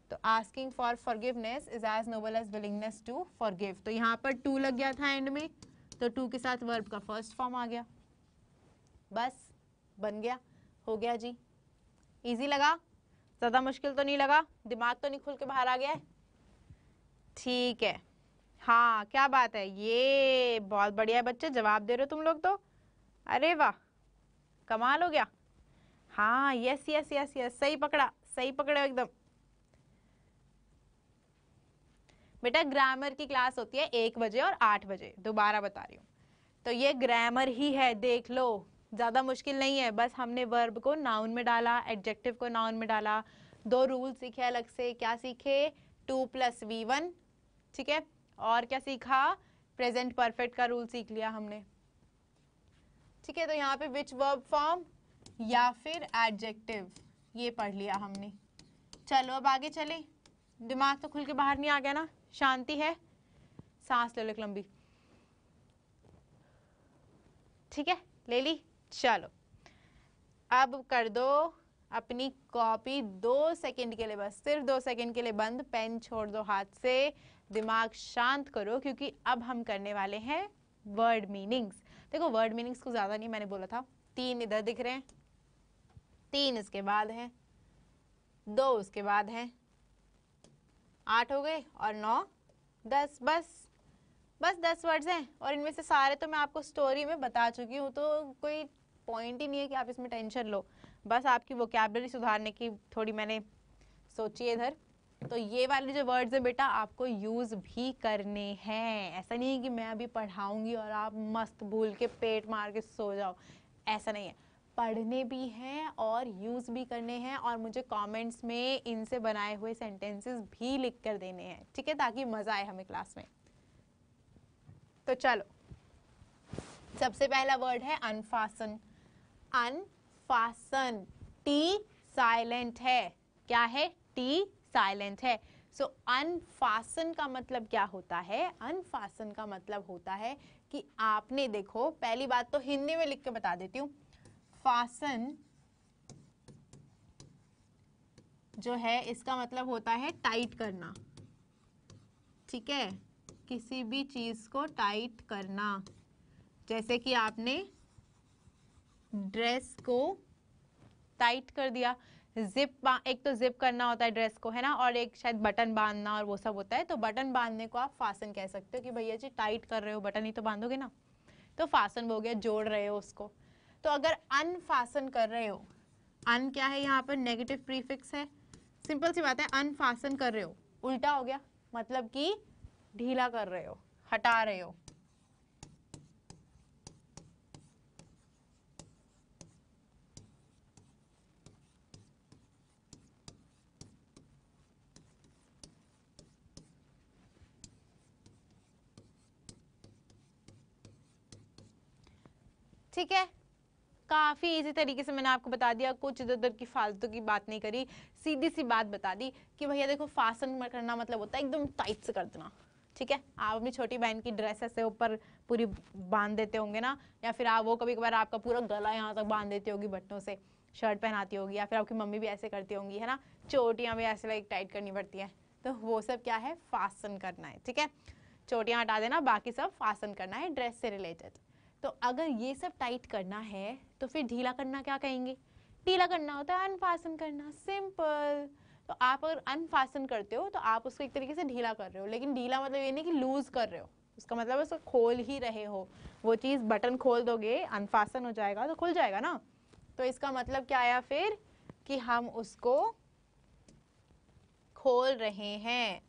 तो asking for forgiveness is as noble as willingness to forgive तो यहाँ पर टू लग गया था एंड में तो टू के साथ वर्ब का फर्स्ट फॉर्म आ गया बस बन गया हो गया जी इजी लगा ज़्यादा मुश्किल तो नहीं लगा दिमाग तो नहीं खुल के बाहर आ गया है ठीक है हाँ क्या बात है ये बहुत बढ़िया है बच्चे जवाब दे रहे हो तुम लोग तो अरे वाह कमाल हो गया हाँ यस यस यस यस सही पकड़ा सही पकड़े एकदम बेटा ग्रामर की क्लास होती है एक बजे और आठ बजे दोबारा बता रही हूँ तो ये ग्रामर ही है देख लो ज़्यादा मुश्किल नहीं है बस हमने वर्ब को नाउन में डाला एडजेक्टिव को नाउन में डाला दो रूल सीखे अलग से क्या सीखे टू प्लस वी वन ठीक है और क्या सीखा प्रेजेंट परफेक्ट का रूल सीख लिया हमने ठीक है तो यहाँ पे विच वर्ब फॉर्म या फिर एडजेक्टिव ये पढ़ लिया हमने चलो अब आगे चले दिमाग तो खुल के बाहर नहीं आ गया ना शांति है सांस ले लो एक लंबी ठीक है ले ली चलो अब कर दो अपनी कॉपी दो सेकंड के लिए बस सिर्फ दो सेकंड के लिए बंद पेन छोड़ दो हाथ से दिमाग शांत करो क्योंकि अब हम करने वाले हैं वर्ड मीनिंग्स देखो वर्ड मीनिंग्स को ज़्यादा नहीं मैंने बोला था तीन इधर दिख रहे हैं तीन इसके बाद हैं दो उसके बाद हैं आठ हो गए और नौ दस बस बस दस वर्ड्स हैं और इनमें से सारे तो मैं आपको स्टोरी में बता चुकी हूँ तो कोई पॉइंट ही नहीं है कि आप इसमें टेंशन लो बस आपकी वोकेबलरी सुधारने की थोड़ी मैंने सोची है इधर तो ये वाले जो वर्ड्स हैं बेटा आपको यूज़ भी करने हैं ऐसा नहीं है कि मैं अभी पढ़ाऊँगी और आप मस्त भूल के पेट मार के सो जाओ ऐसा नहीं है पढ़ने भी हैं और यूज़ भी करने हैं और मुझे कमेंट्स में इनसे बनाए हुए सेंटेंसेस भी लिख कर देने हैं ठीक है ताकि मज़ा आए हमें क्लास में तो चलो सबसे पहला वर्ड है अनफासन अनफासन टी साइलेंट है क्या है टी साइलेंट है सो so, अनफासन का मतलब क्या होता है अनफासन का मतलब होता है कि आपने देखो पहली बात तो हिंदी में लिख के बता देती हूँ फासन जो है इसका मतलब होता है टाइट करना ठीक है किसी भी चीज़ को टाइट करना जैसे कि आपने ड्रेस को टाइट कर दिया जिप एक तो जिप करना होता है ड्रेस को है ना और एक शायद बटन बांधना और वो सब होता है तो बटन बांधने को आप फासन कह सकते हो कि भैया जी टाइट कर रहे हो बटन ही तो बांधोगे ना तो फासन हो गया जोड़ रहे हो उसको तो अगर अनफासन कर रहे हो अन क्या है यहाँ पर नेगेटिव प्रीफिक्स है सिंपल सी बात है अनफासन कर रहे हो उल्टा हो गया मतलब कि ढीला कर रहे हो हटा रहे हो ठीक है काफ़ी इसी तरीके से मैंने आपको बता दिया कुछ इधर उधर की फालतू की बात नहीं करी सीधी सी बात बता दी कि भैया देखो फासन करना मतलब होता है एकदम टाइट से कर देना ठीक है आप अपनी छोटी बहन की ड्रेस ऐसे ऊपर पूरी बांध देते होंगे ना या फिर आप वो कभी कभार आपका पूरा गला यहाँ तक बांध देती होगी बटनों से शर्ट पहनाती होगी या फिर आपकी मम्मी भी ऐसे करती होंगी है ना चोटियाँ भी ऐसे लाइक टाइट करनी पड़ती हैं तो वो सब क्या है फासन करना है ठीक है चोटियाँ हटा देना बाकी सब फासन करना है ड्रेस से रिलेटेड तो अगर ये सब टाइट करना है तो फिर ढीला करना क्या कहेंगे ढीला करना होता है अनफासन करना सिंपल तो आप अगर अनफासन करते हो तो आप उसको एक तरीके से ढीला कर रहे हो लेकिन ढीला मतलब ये नहीं कि लूज़ कर रहे हो उसका मतलब उसको खोल ही रहे हो वो चीज़ बटन खोल दोगे अनफासन हो जाएगा तो खुल जाएगा ना तो इसका मतलब क्या आया फिर कि हम उसको खोल रहे हैं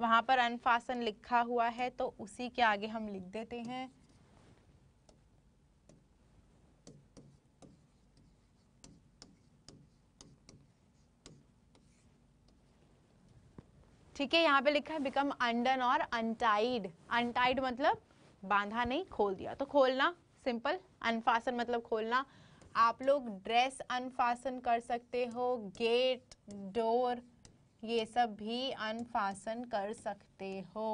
वहां पर अनफासन लिखा हुआ है तो उसी के आगे हम लिख देते हैं ठीक है यहाँ पे लिखा है बिकम अंडन और अनटाइड अनटाइड मतलब बांधा नहीं खोल दिया तो खोलना सिंपल अनफासन मतलब खोलना आप लोग ड्रेस अनफासन कर सकते हो गेट डोर ये सब भी अनफासन कर सकते हो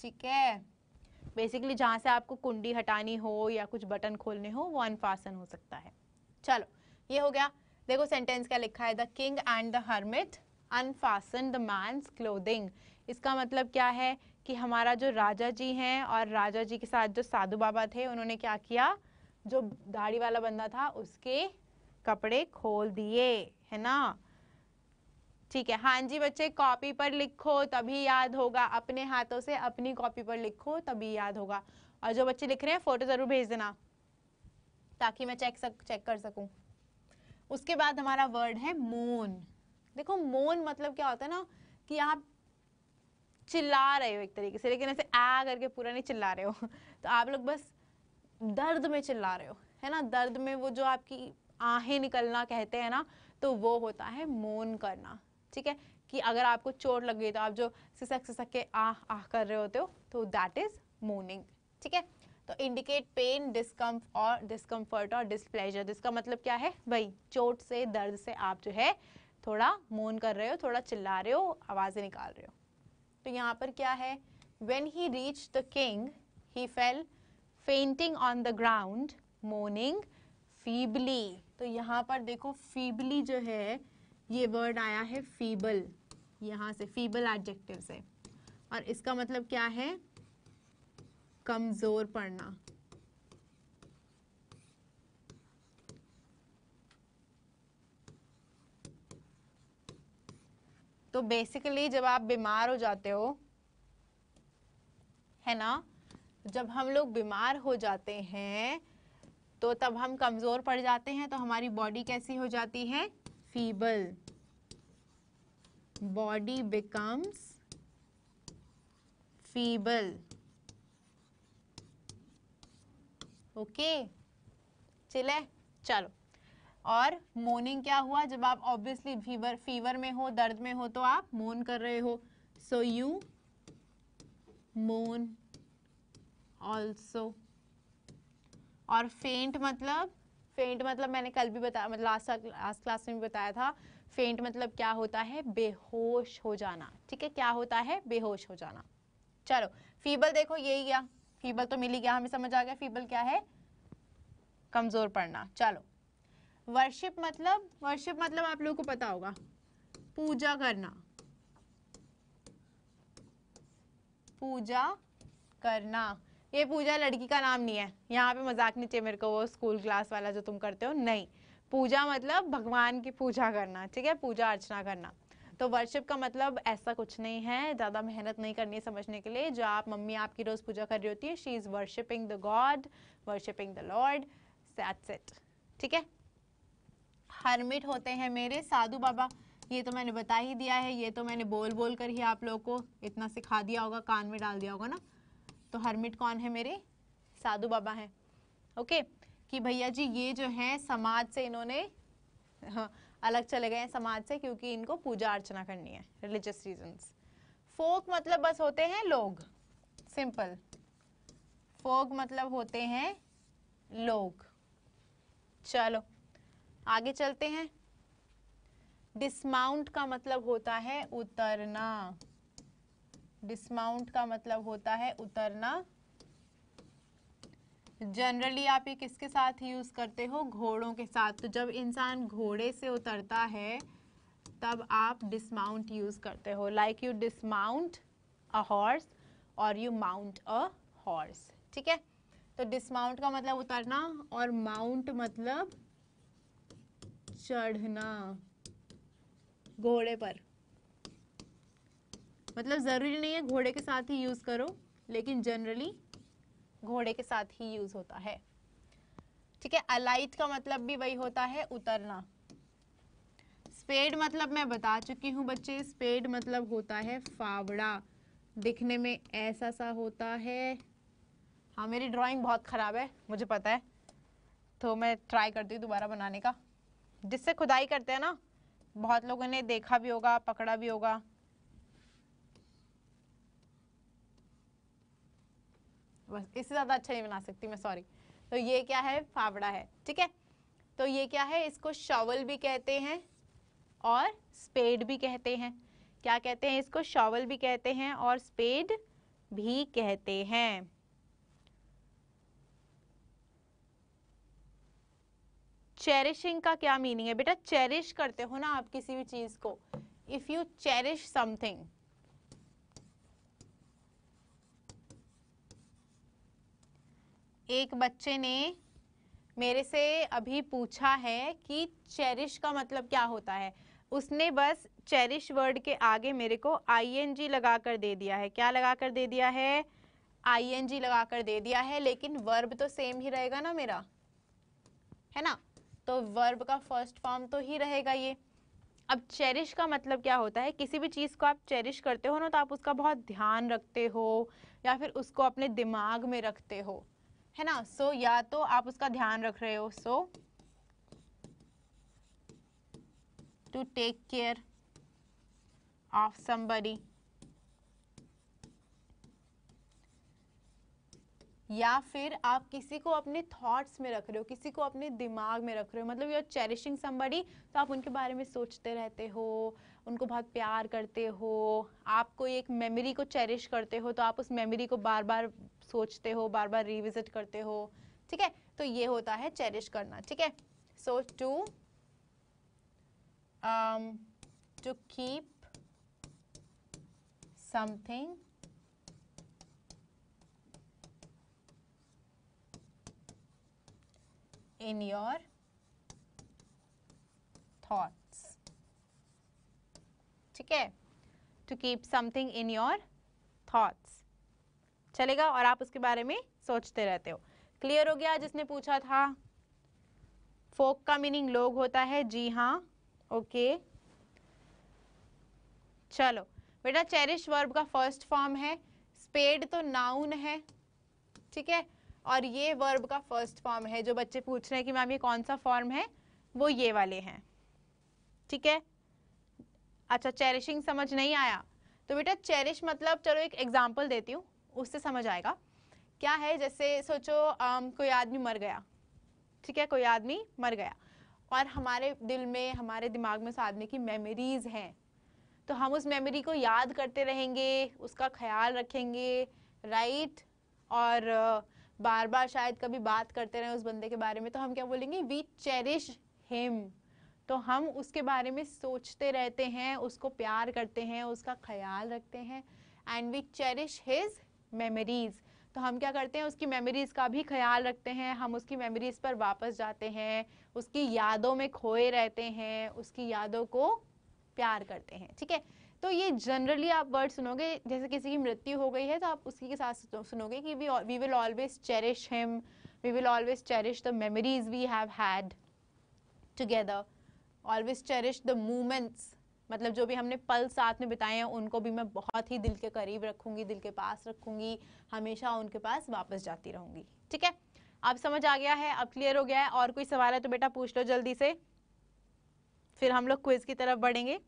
ठीक है बेसिकली जहाँ से आपको कुंडी हटानी हो या कुछ बटन खोलने हो वो अनफासन हो सकता है चलो ये हो गया देखो सेंटेंस क्या लिखा है the king and the hermit unfasten the man's clothing इसका मतलब क्या है कि हमारा जो राजा जी हैं और राजा जी के साथ जो साधु बाबा थे उन्होंने क्या किया जो दाढ़ी वाला बंदा था उसके कपड़े खोल दिए है ना ठीक है हाँ जी बच्चे कॉपी पर लिखो तभी याद होगा अपने हाथों से अपनी कॉपी पर लिखो तभी याद होगा और जो बच्चे लिख रहे हैं फोटो ज़रूर भेज देना ताकि मैं चेक सक चेक कर सकूं उसके बाद हमारा वर्ड है मोन देखो मोन मतलब क्या होता है ना कि आप चिल्ला रहे हो एक तरीके से लेकिन ऐसे आ करके पूरा नहीं चिल्ला रहे हो तो आप लोग बस दर्द में चिल्ला रहे हो है ना दर्द में वो जो आपकी आहें निकलना कहते हैं ना तो वो होता है मोन करना ठीक है कि अगर आपको चोट लग गई तो आप जो सिसक सिसक के आह आह कर रहे होते हो तो दैट इज मोनिंग ठीक है तो इंडिकेट पेन डिस्कम्फ और डिस्कम्फर्ट और डिसप्लेजर इसका मतलब क्या है भाई चोट से दर्द से आप जो है थोड़ा मोन कर रहे हो थोड़ा चिल्ला रहे हो आवाज़ें निकाल रहे हो तो यहाँ पर क्या है when he reach the king he fell fainting on the ground moaning feebly तो यहाँ पर देखो फीबली जो है ये वर्ड आया है फीबल यहाँ से फीबल एडजेक्टिव से और इसका मतलब क्या है कमज़ोर पड़ना तो बेसिकली जब आप बीमार हो जाते हो है ना जब हम लोग बीमार हो जाते हैं तो तब हम कमज़ोर पड़ जाते हैं तो हमारी बॉडी कैसी हो जाती है feeble body becomes feeble okay okay. चले चलो और मोनिंग क्या हुआ जब आप ऑब्वियसली फीवर फीवर में हो दर्द में हो तो आप मोन कर रहे हो सो यू मोन ऑल्सो और फेंट मतलब फेंट मतलब मैंने कल भी बताया मतलब लास्ट लास्ट क्लास में भी बताया था फेंट मतलब क्या होता है बेहोश हो जाना ठीक है क्या होता है बेहोश हो जाना चलो फीबल देखो यही गया फीबल तो मिली गया हमें समझ आ गया फीबल क्या है कमज़ोर पड़ना चलो वर्शिप मतलब वर्शिप मतलब आप लोगों को पता होगा पूजा करना पूजा करना ये पूजा लड़की का नाम नहीं है यहाँ पे मजाक नहीं चाहिए मेरे को वो स्कूल क्लास वाला जो तुम करते हो नहीं पूजा मतलब भगवान की पूजा करना ठीक है पूजा अर्चना करना तो वर्शिप का मतलब ऐसा कुछ नहीं है ज़्यादा मेहनत नहीं करनी है समझने के लिए जो आप मम्मी आपकी रोज़ पूजा कर रही होती है she is worshipping the god worshipping the lord that's it ठीक है हरमिट होते हैं मेरे साधु बाबा ये तो मैंने बता ही दिया है ये तो मैंने बोल बोल कर ही आप लोगों को इतना सिखा दिया होगा कान में डाल दिया होगा ना तो हर्मिट कौन है मेरे साधु बाबा हैं ओके कि भैया जी ये जो है समाज से इन्होंने हाँ, अलग चले गए हैं समाज से क्योंकि इनको पूजा अर्चना करनी है रिलीजियस रीजंस फोक मतलब बस होते हैं लोग सिंपल फोक मतलब होते हैं लोग चलो आगे चलते हैं डिसमाउंट का मतलब होता है उतरना डिस्माउंट का मतलब होता है उतरना जनरली आप ये किसके साथ यूज़ करते हो घोड़ों के साथ तो जब इंसान घोड़े से उतरता है तब आप डिसमाउंट यूज़ करते हो like you dismount a horse और यू माउंट अ हॉर्स ठीक है तो डिसमाउंट का मतलब उतरना और माउंट मतलब चढ़ना घोड़े पर मतलब ज़रूरी नहीं है घोड़े के साथ ही यूज़ करो लेकिन जनरली घोड़े के साथ ही यूज़ होता है ठीक है अलाइट का मतलब भी वही होता है उतरना स्पेड मतलब मैं बता चुकी हूँ बच्चे स्पेड मतलब होता है फावड़ा दिखने में ऐसा सा होता है हाँ मेरी ड्राइंग बहुत ख़राब है मुझे पता है तो मैं ट्राई करती हूँ दोबारा बनाने का जिससे खुदाई करते हैं ना बहुत लोगों ने देखा भी होगा पकड़ा भी होगा बस इससे ज़्यादा अच्छा नहीं बना सकती मैं सॉरी तो ये क्या है फावड़ा है ठीक है तो ये क्या है इसको शॉवल भी कहते हैं और स्पेड भी कहते हैं क्या कहते हैं इसको शॉवल भी कहते हैं और स्पेड भी कहते हैं चेरिशिंग का क्या मीनिंग है बेटा चेरिश करते हो ना आप किसी भी चीज़ को इफ़ यू चेरिश समथिंग एक बच्चे ने मेरे से अभी पूछा है कि चेरिश का मतलब क्या होता है उसने बस चेरिश वर्ड के आगे मेरे को आई एन जी लगा कर दे दिया है क्या लगा कर दे दिया है आई एन जी लगा कर दे दिया है लेकिन वर्ब तो सेम ही रहेगा ना मेरा है ना तो वर्ब का फर्स्ट फॉर्म तो ही रहेगा ये अब चेरिश का मतलब क्या होता है किसी भी चीज़ को आप चेरिश करते हो ना तो आप उसका बहुत ध्यान रखते हो या फिर उसको अपने दिमाग में रखते हो है ना सो so, या तो आप उसका ध्यान रख रहे हो so to take care of somebody या फिर आप किसी को अपने थॉट्स में रख रहे हो किसी को अपने दिमाग में रख रहे हो मतलब यू आर चेरिशिंग समबडी तो आप उनके बारे में सोचते रहते हो उनको बहुत प्यार करते हो आप कोई एक मेमोरी को चेरिश करते हो तो आप उस मेमोरी को बार बार सोचते हो बार बार रिविजिट करते हो ठीक है तो ये होता है चेरिश करना ठीक है so to to keep something in your thought ठीक है to keep something in your thoughts चलेगा और आप उसके बारे में सोचते रहते हो क्लियर हो गया जिसने पूछा था फोक का मीनिंग लोग होता है जी हाँ ओके चलो बेटा चेरिश वर्ब का फर्स्ट फॉर्म है स्पेड तो नाउन है ठीक है और ये वर्ब का फर्स्ट फॉर्म है जो बच्चे पूछ रहे हैं कि मैम ये कौन सा फॉर्म है वो ये वाले हैं ठीक है अच्छा चेरिशिंग समझ नहीं आया तो बेटा चेरिश मतलब चलो एक एग्जाम्पल देती हूँ उससे समझ आएगा क्या है जैसे सोचो आम, कोई आदमी मर गया ठीक है कोई आदमी मर गया और हमारे दिल में हमारे दिमाग में उस आदमी की मेमोरीज हैं तो हम उस मेमोरी को याद करते रहेंगे उसका ख्याल रखेंगे राइट और बार बार शायद कभी बात करते रहें उस बंदे के बारे में तो हम क्या बोलेंगे वी चेरिश हिम तो हम उसके बारे में सोचते रहते हैं उसको प्यार करते हैं उसका ख्याल रखते हैं and we cherish his memories तो हम क्या करते हैं उसकी मेमोरीज़ का भी ख्याल रखते हैं हम उसकी मेमोरीज़ पर वापस जाते हैं उसकी यादों में खोए रहते हैं उसकी यादों को प्यार करते हैं ठीक है तो ये जनरली आप वर्ड सुनोगे जैसे किसी की मृत्यु हो गई है तो आप उसी के साथ सुनोगे कि we we will always cherish him we will always cherish the memories we have had together always cherish the moments मतलब जो भी हमने पल साथ में बिताए हैं उनको भी मैं बहुत ही दिल के करीब रखूंगी दिल के पास रखूंगी हमेशा उनके पास वापस जाती रहूंगी ठीक है अब समझ आ गया है अब क्लियर हो गया है और कोई सवाल है तो बेटा पूछ लो जल्दी से फिर हम लोग क्विज की तरफ बढ़ेंगे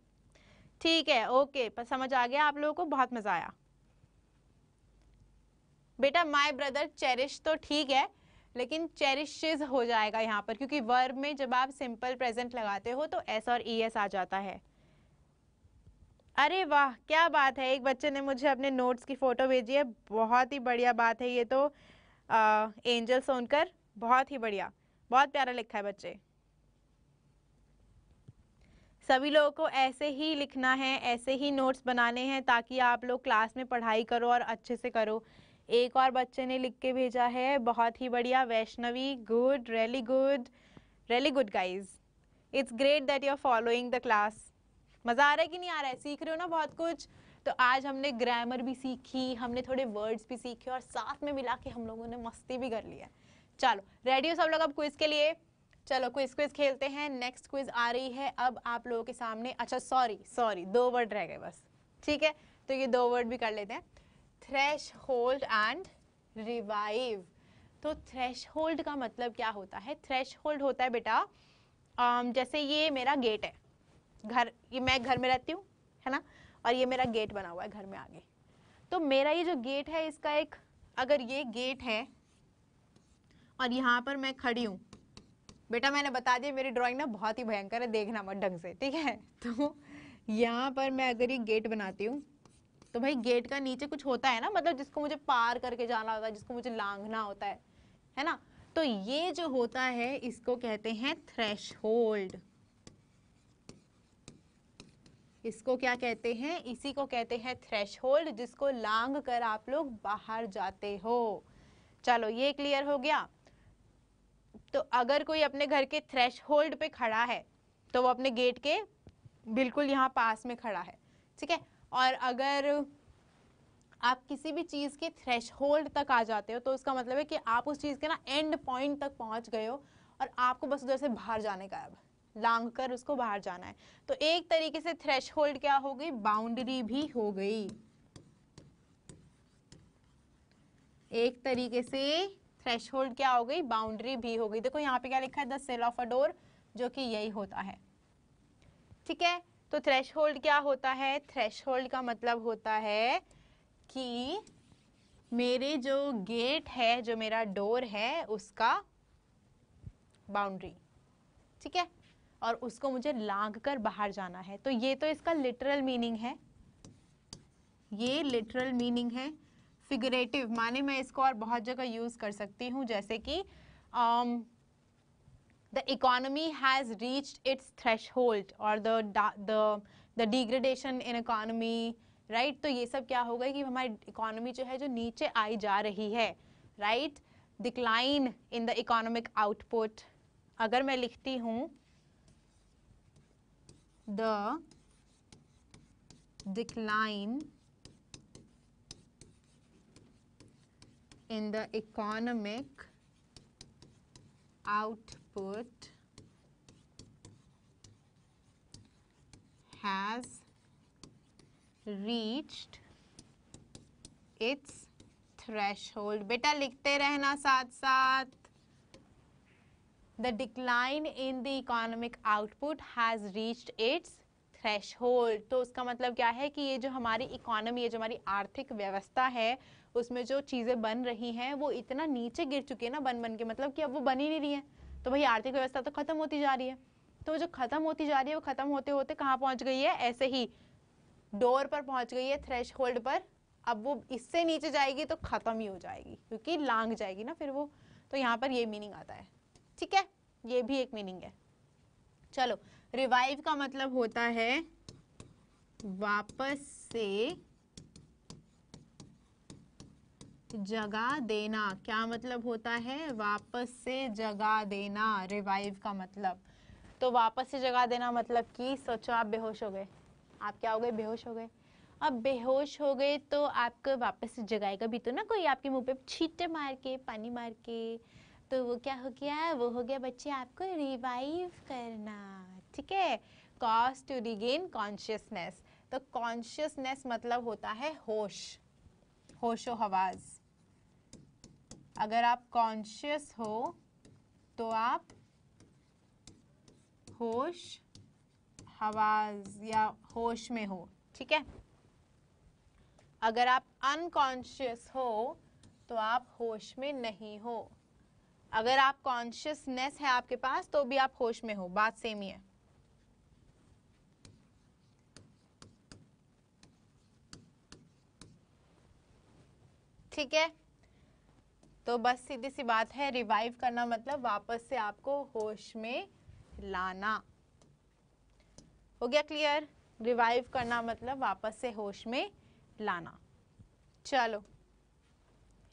ठीक है ओके पर समझ आ गया आप लोगों को बहुत मज़ा आया बेटा माई ब्रदर चेरिश तो ठीक है लेकिन चेरिशेज हो जाएगा यहाँ पर क्योंकि वर्ब में जब आप सिंपल प्रेजेंट लगाते हो तो एस और ई e एस आ जाता है अरे वाह क्या बात है एक बच्चे ने मुझे अपने नोट्स की फ़ोटो भेजी है बहुत ही बढ़िया बात है ये तो आ, एंजल सोनकर बहुत ही बढ़िया बहुत प्यारा लिखा है बच्चे सभी लोगों को ऐसे ही लिखना है ऐसे ही नोट्स बनाने हैं ताकि आप लोग क्लास में पढ़ाई करो और अच्छे से करो एक और बच्चे ने लिख के भेजा है बहुत ही बढ़िया Vaishnavi good really good really good guys it's great that you are following the class मज़ा आ रहा है कि नहीं आ रहा है सीख रहे हो ना बहुत कुछ तो आज हमने ग्रामर भी सीखी हमने थोड़े वर्ड्स भी सीखे और साथ में मिला के हम लोगों ने मस्ती भी कर लिया चलो रेडी हो सब लोग अब क्विज़ के लिए चलो क्विज क्विज खेलते हैं नेक्स्ट क्विज आ रही है अब आप लोगों के सामने अच्छा सॉरी सॉरी दो वर्ड रह गए बस ठीक है तो ये दो वर्ड भी कर लेते हैं थ्रेश होल्ड एंड रिवाइव तो थ्रेश होल्ड का मतलब क्या होता है थ्रेश होल्ड होता है बेटा um, जैसे ये मेरा गेट है घर ये मैं घर में रहती हूँ है ना और ये मेरा गेट बना हुआ है घर में आगे तो मेरा ये जो गेट है इसका एक अगर ये गेट है और यहाँ पर मैं खड़ी हूँ बेटा मैंने बता दिया मेरी ड्राइंग ना बहुत ही भयंकर है देखना मत ढंग से ठीक है (laughs) तो यहाँ पर मैं अगर ये गेट बनाती हूँ तो भाई गेट का नीचे कुछ होता है ना मतलब जिसको मुझे पार करके जाना होता है जिसको मुझे लांघना होता है है ना तो ये जो होता है इसको कहते हैं थ्रेश होल्ड इसको क्या कहते हैं इसी को कहते हैं थ्रेश होल्ड जिसको लांग कर आप लोग बाहर जाते हो चलो ये क्लियर हो गया तो अगर कोई अपने घर के थ्रेश होल्ड पे खड़ा है तो वो अपने गेट के बिल्कुल यहाँ पास में खड़ा है ठीक है और अगर आप किसी भी चीज़ के थ्रेश होल्ड तक आ जाते हो तो उसका मतलब है कि आप उस चीज़ के ना एंड पॉइंट तक पहुंच गए हो और आपको बस उधर से बाहर जाने का है अब लांग कर उसको बाहर जाना है तो एक तरीके से थ्रेश होल्ड क्या हो गई बाउंड्री भी हो गई एक तरीके से थ्रेश होल्ड क्या हो गई बाउंड्री भी हो गई देखो यहाँ पे क्या लिखा है the sale of a door जो कि यही होता है ठीक है तो थ्रेश क्या होता है थ्रेश का मतलब होता है कि मेरे जो गेट है जो मेरा डोर है उसका बाउंड्री ठीक है और उसको मुझे लाग कर बाहर जाना है तो ये तो इसका लिटरल मीनिंग है ये लिटरल मीनिंग है फिगरेटिव माने मैं इसको और बहुत जगह यूज़ कर सकती हूँ जैसे कि um, the economy has reached its threshold or the the the degradation in economy right right? तो ये सब क्या होगा कि हमारी economy जो है जो नीचे आई जा रही है right decline in the economic output अगर मैं लिखती हूँ the decline in the economic output put has reached its threshold बेटा लिखते रहना साथ साथ the decline in the economic output has reached its threshold तो उसका मतलब क्या है कि ये जो हमारी इकोनॉमी ये जो हमारी आर्थिक व्यवस्था है उसमें जो चीज़ें बन रही हैं वो इतना नीचे गिर चुकी है ना बन बन के मतलब कि अब वो बन ही नहीं रही है तो भाई आर्थिक व्यवस्था तो खत्म होती जा रही है तो जो खत्म होती जा रही है वो खत्म होते होते कहाँ पहुंच गई है ऐसे ही डोर पर पहुंच गई है थ्रेश होल्ड पर अब वो इससे नीचे जाएगी तो खत्म ही हो जाएगी क्योंकि लांग जाएगी ना फिर वो तो यहाँ पर ये मीनिंग आता है ठीक है ये भी एक मीनिंग है चलो रिवाइव का मतलब होता है वापस से जगा देना क्या मतलब होता है वापस से जगा देना रिवाइव का मतलब तो वापस से जगा देना मतलब कि सोचो आप बेहोश हो गए आप क्या हो गए बेहोश हो गए अब बेहोश हो गए तो आपको वापस से जगाएगा भी तो ना कोई आपके मुंह पे छीटे मार के पानी मार के तो वो क्या हो गया वो हो गया बच्चे आपको रिवाइव करना ठीक है कॉज टू रिगेन कॉन्शियसनेस तो कॉन्शियसनेस मतलब होता है होश होशो हवाज़ अगर आप कॉन्शियस हो तो आप होश हवाज या होश में हो ठीक है अगर आप अनकॉन्शियस हो तो आप होश में नहीं हो अगर आप कॉन्शियसनेस है आपके पास तो भी आप होश में हो बात सेम ही है ठीक है तो बस सीधी सी बात है रिवाइव करना मतलब वापस से आपको होश में लाना हो गया क्लियर रिवाइव करना मतलब वापस से होश में लाना चलो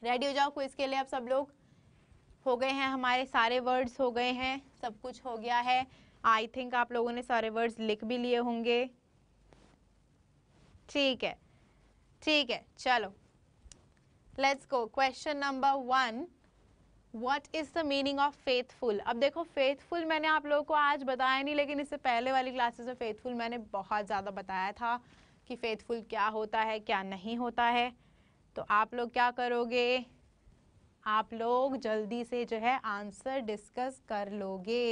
रेडी हो जाओ क्विज के लिए आप सब लोग हो गए हैं हमारे सारे वर्ड्स हो गए हैं सब कुछ हो गया है आई थिंक आप लोगों ने सारे वर्ड्स लिख भी लिए होंगे ठीक है ठीक है चलो let's go question number one what is the meaning of faithful अब देखो फेथफुल मैंने आप लोगों को आज बताया नहीं लेकिन इससे पहले वाली क्लासेस में फेथफुल मैंने बहुत ज़्यादा बताया था कि फेथफुल क्या होता है क्या नहीं होता है तो आप लोग क्या करोगे आप लोग जल्दी से जो है आंसर डिस्कस कर लोगे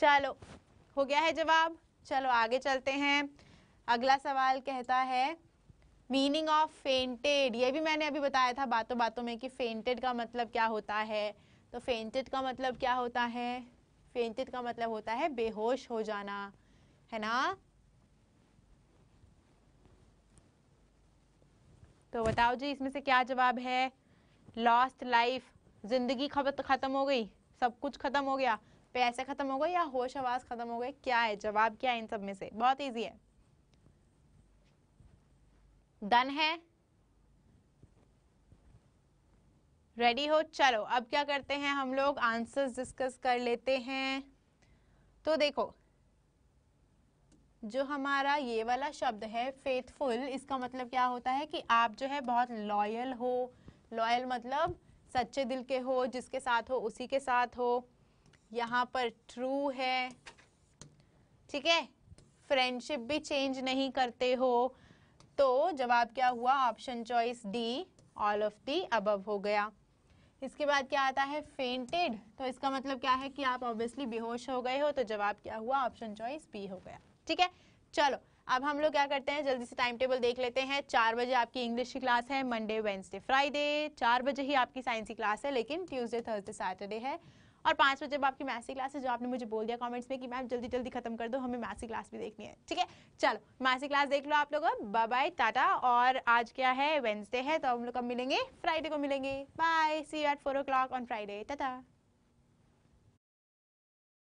चलो हो गया है जवाब चलो आगे चलते हैं अगला सवाल कहता है मीनिंग ऑफ फेंटेड ये भी मैंने अभी बताया था बातों बातों में कि फेंटेड का मतलब क्या होता है तो फेंटेड का मतलब क्या होता है फेंटेड का मतलब होता है बेहोश हो जाना है ना तो बताओ जी इसमें से क्या जवाब है लॉस्ट लाइफ जिंदगी खत्म हो गई सब कुछ खत्म हो गया पैसे खत्म हो गए या होश आवाज खत्म हो गए क्या है जवाब क्या है इन सब में से बहुत ईजी है डन है रेडी हो चलो अब क्या करते हैं हम लोग आंसर्स डिस्कस कर लेते हैं तो देखो जो हमारा ये वाला शब्द है फेथफुल इसका मतलब क्या होता है कि आप जो है बहुत लॉयल हो लॉयल मतलब सच्चे दिल के हो जिसके साथ हो उसी के साथ हो यहाँ पर ट्रू है ठीक है फ्रेंडशिप भी चेंज नहीं करते हो तो जवाब क्या हुआ option choice D all of the above हो गया इसके बाद क्या आता है फेंटेड तो इसका मतलब क्या है कि आप ऑब्वियसली बेहोश हो गए हो तो जवाब क्या हुआ ऑप्शन चॉइस बी हो गया ठीक है चलो अब हम लोग क्या करते हैं जल्दी से टाइम टेबल देख लेते हैं चार बजे आपकी इंग्लिश की क्लास है मंडे वेंसडे फ्राइडे चार बजे ही आपकी साइंस की क्लास है लेकिन ट्यूसडे थर्सडे सैटरडे है और पाँच बजे जब आपकी मैथ्स की क्लास है जो आपने मुझे बोल दिया कॉमेंट्स में कि मैम जल्दी जल्दी खत्म कर दो हमें मैथ्स की क्लास भी देखनी है ठीक है चलो मैथ्स की क्लास देख लो आप लोग बाय बाय टाटा और आज क्या है वेंसडे है तो हम लोग कब मिलेंगे फ्राइडे को मिलेंगे bye see you at four o'clock on Friday Tata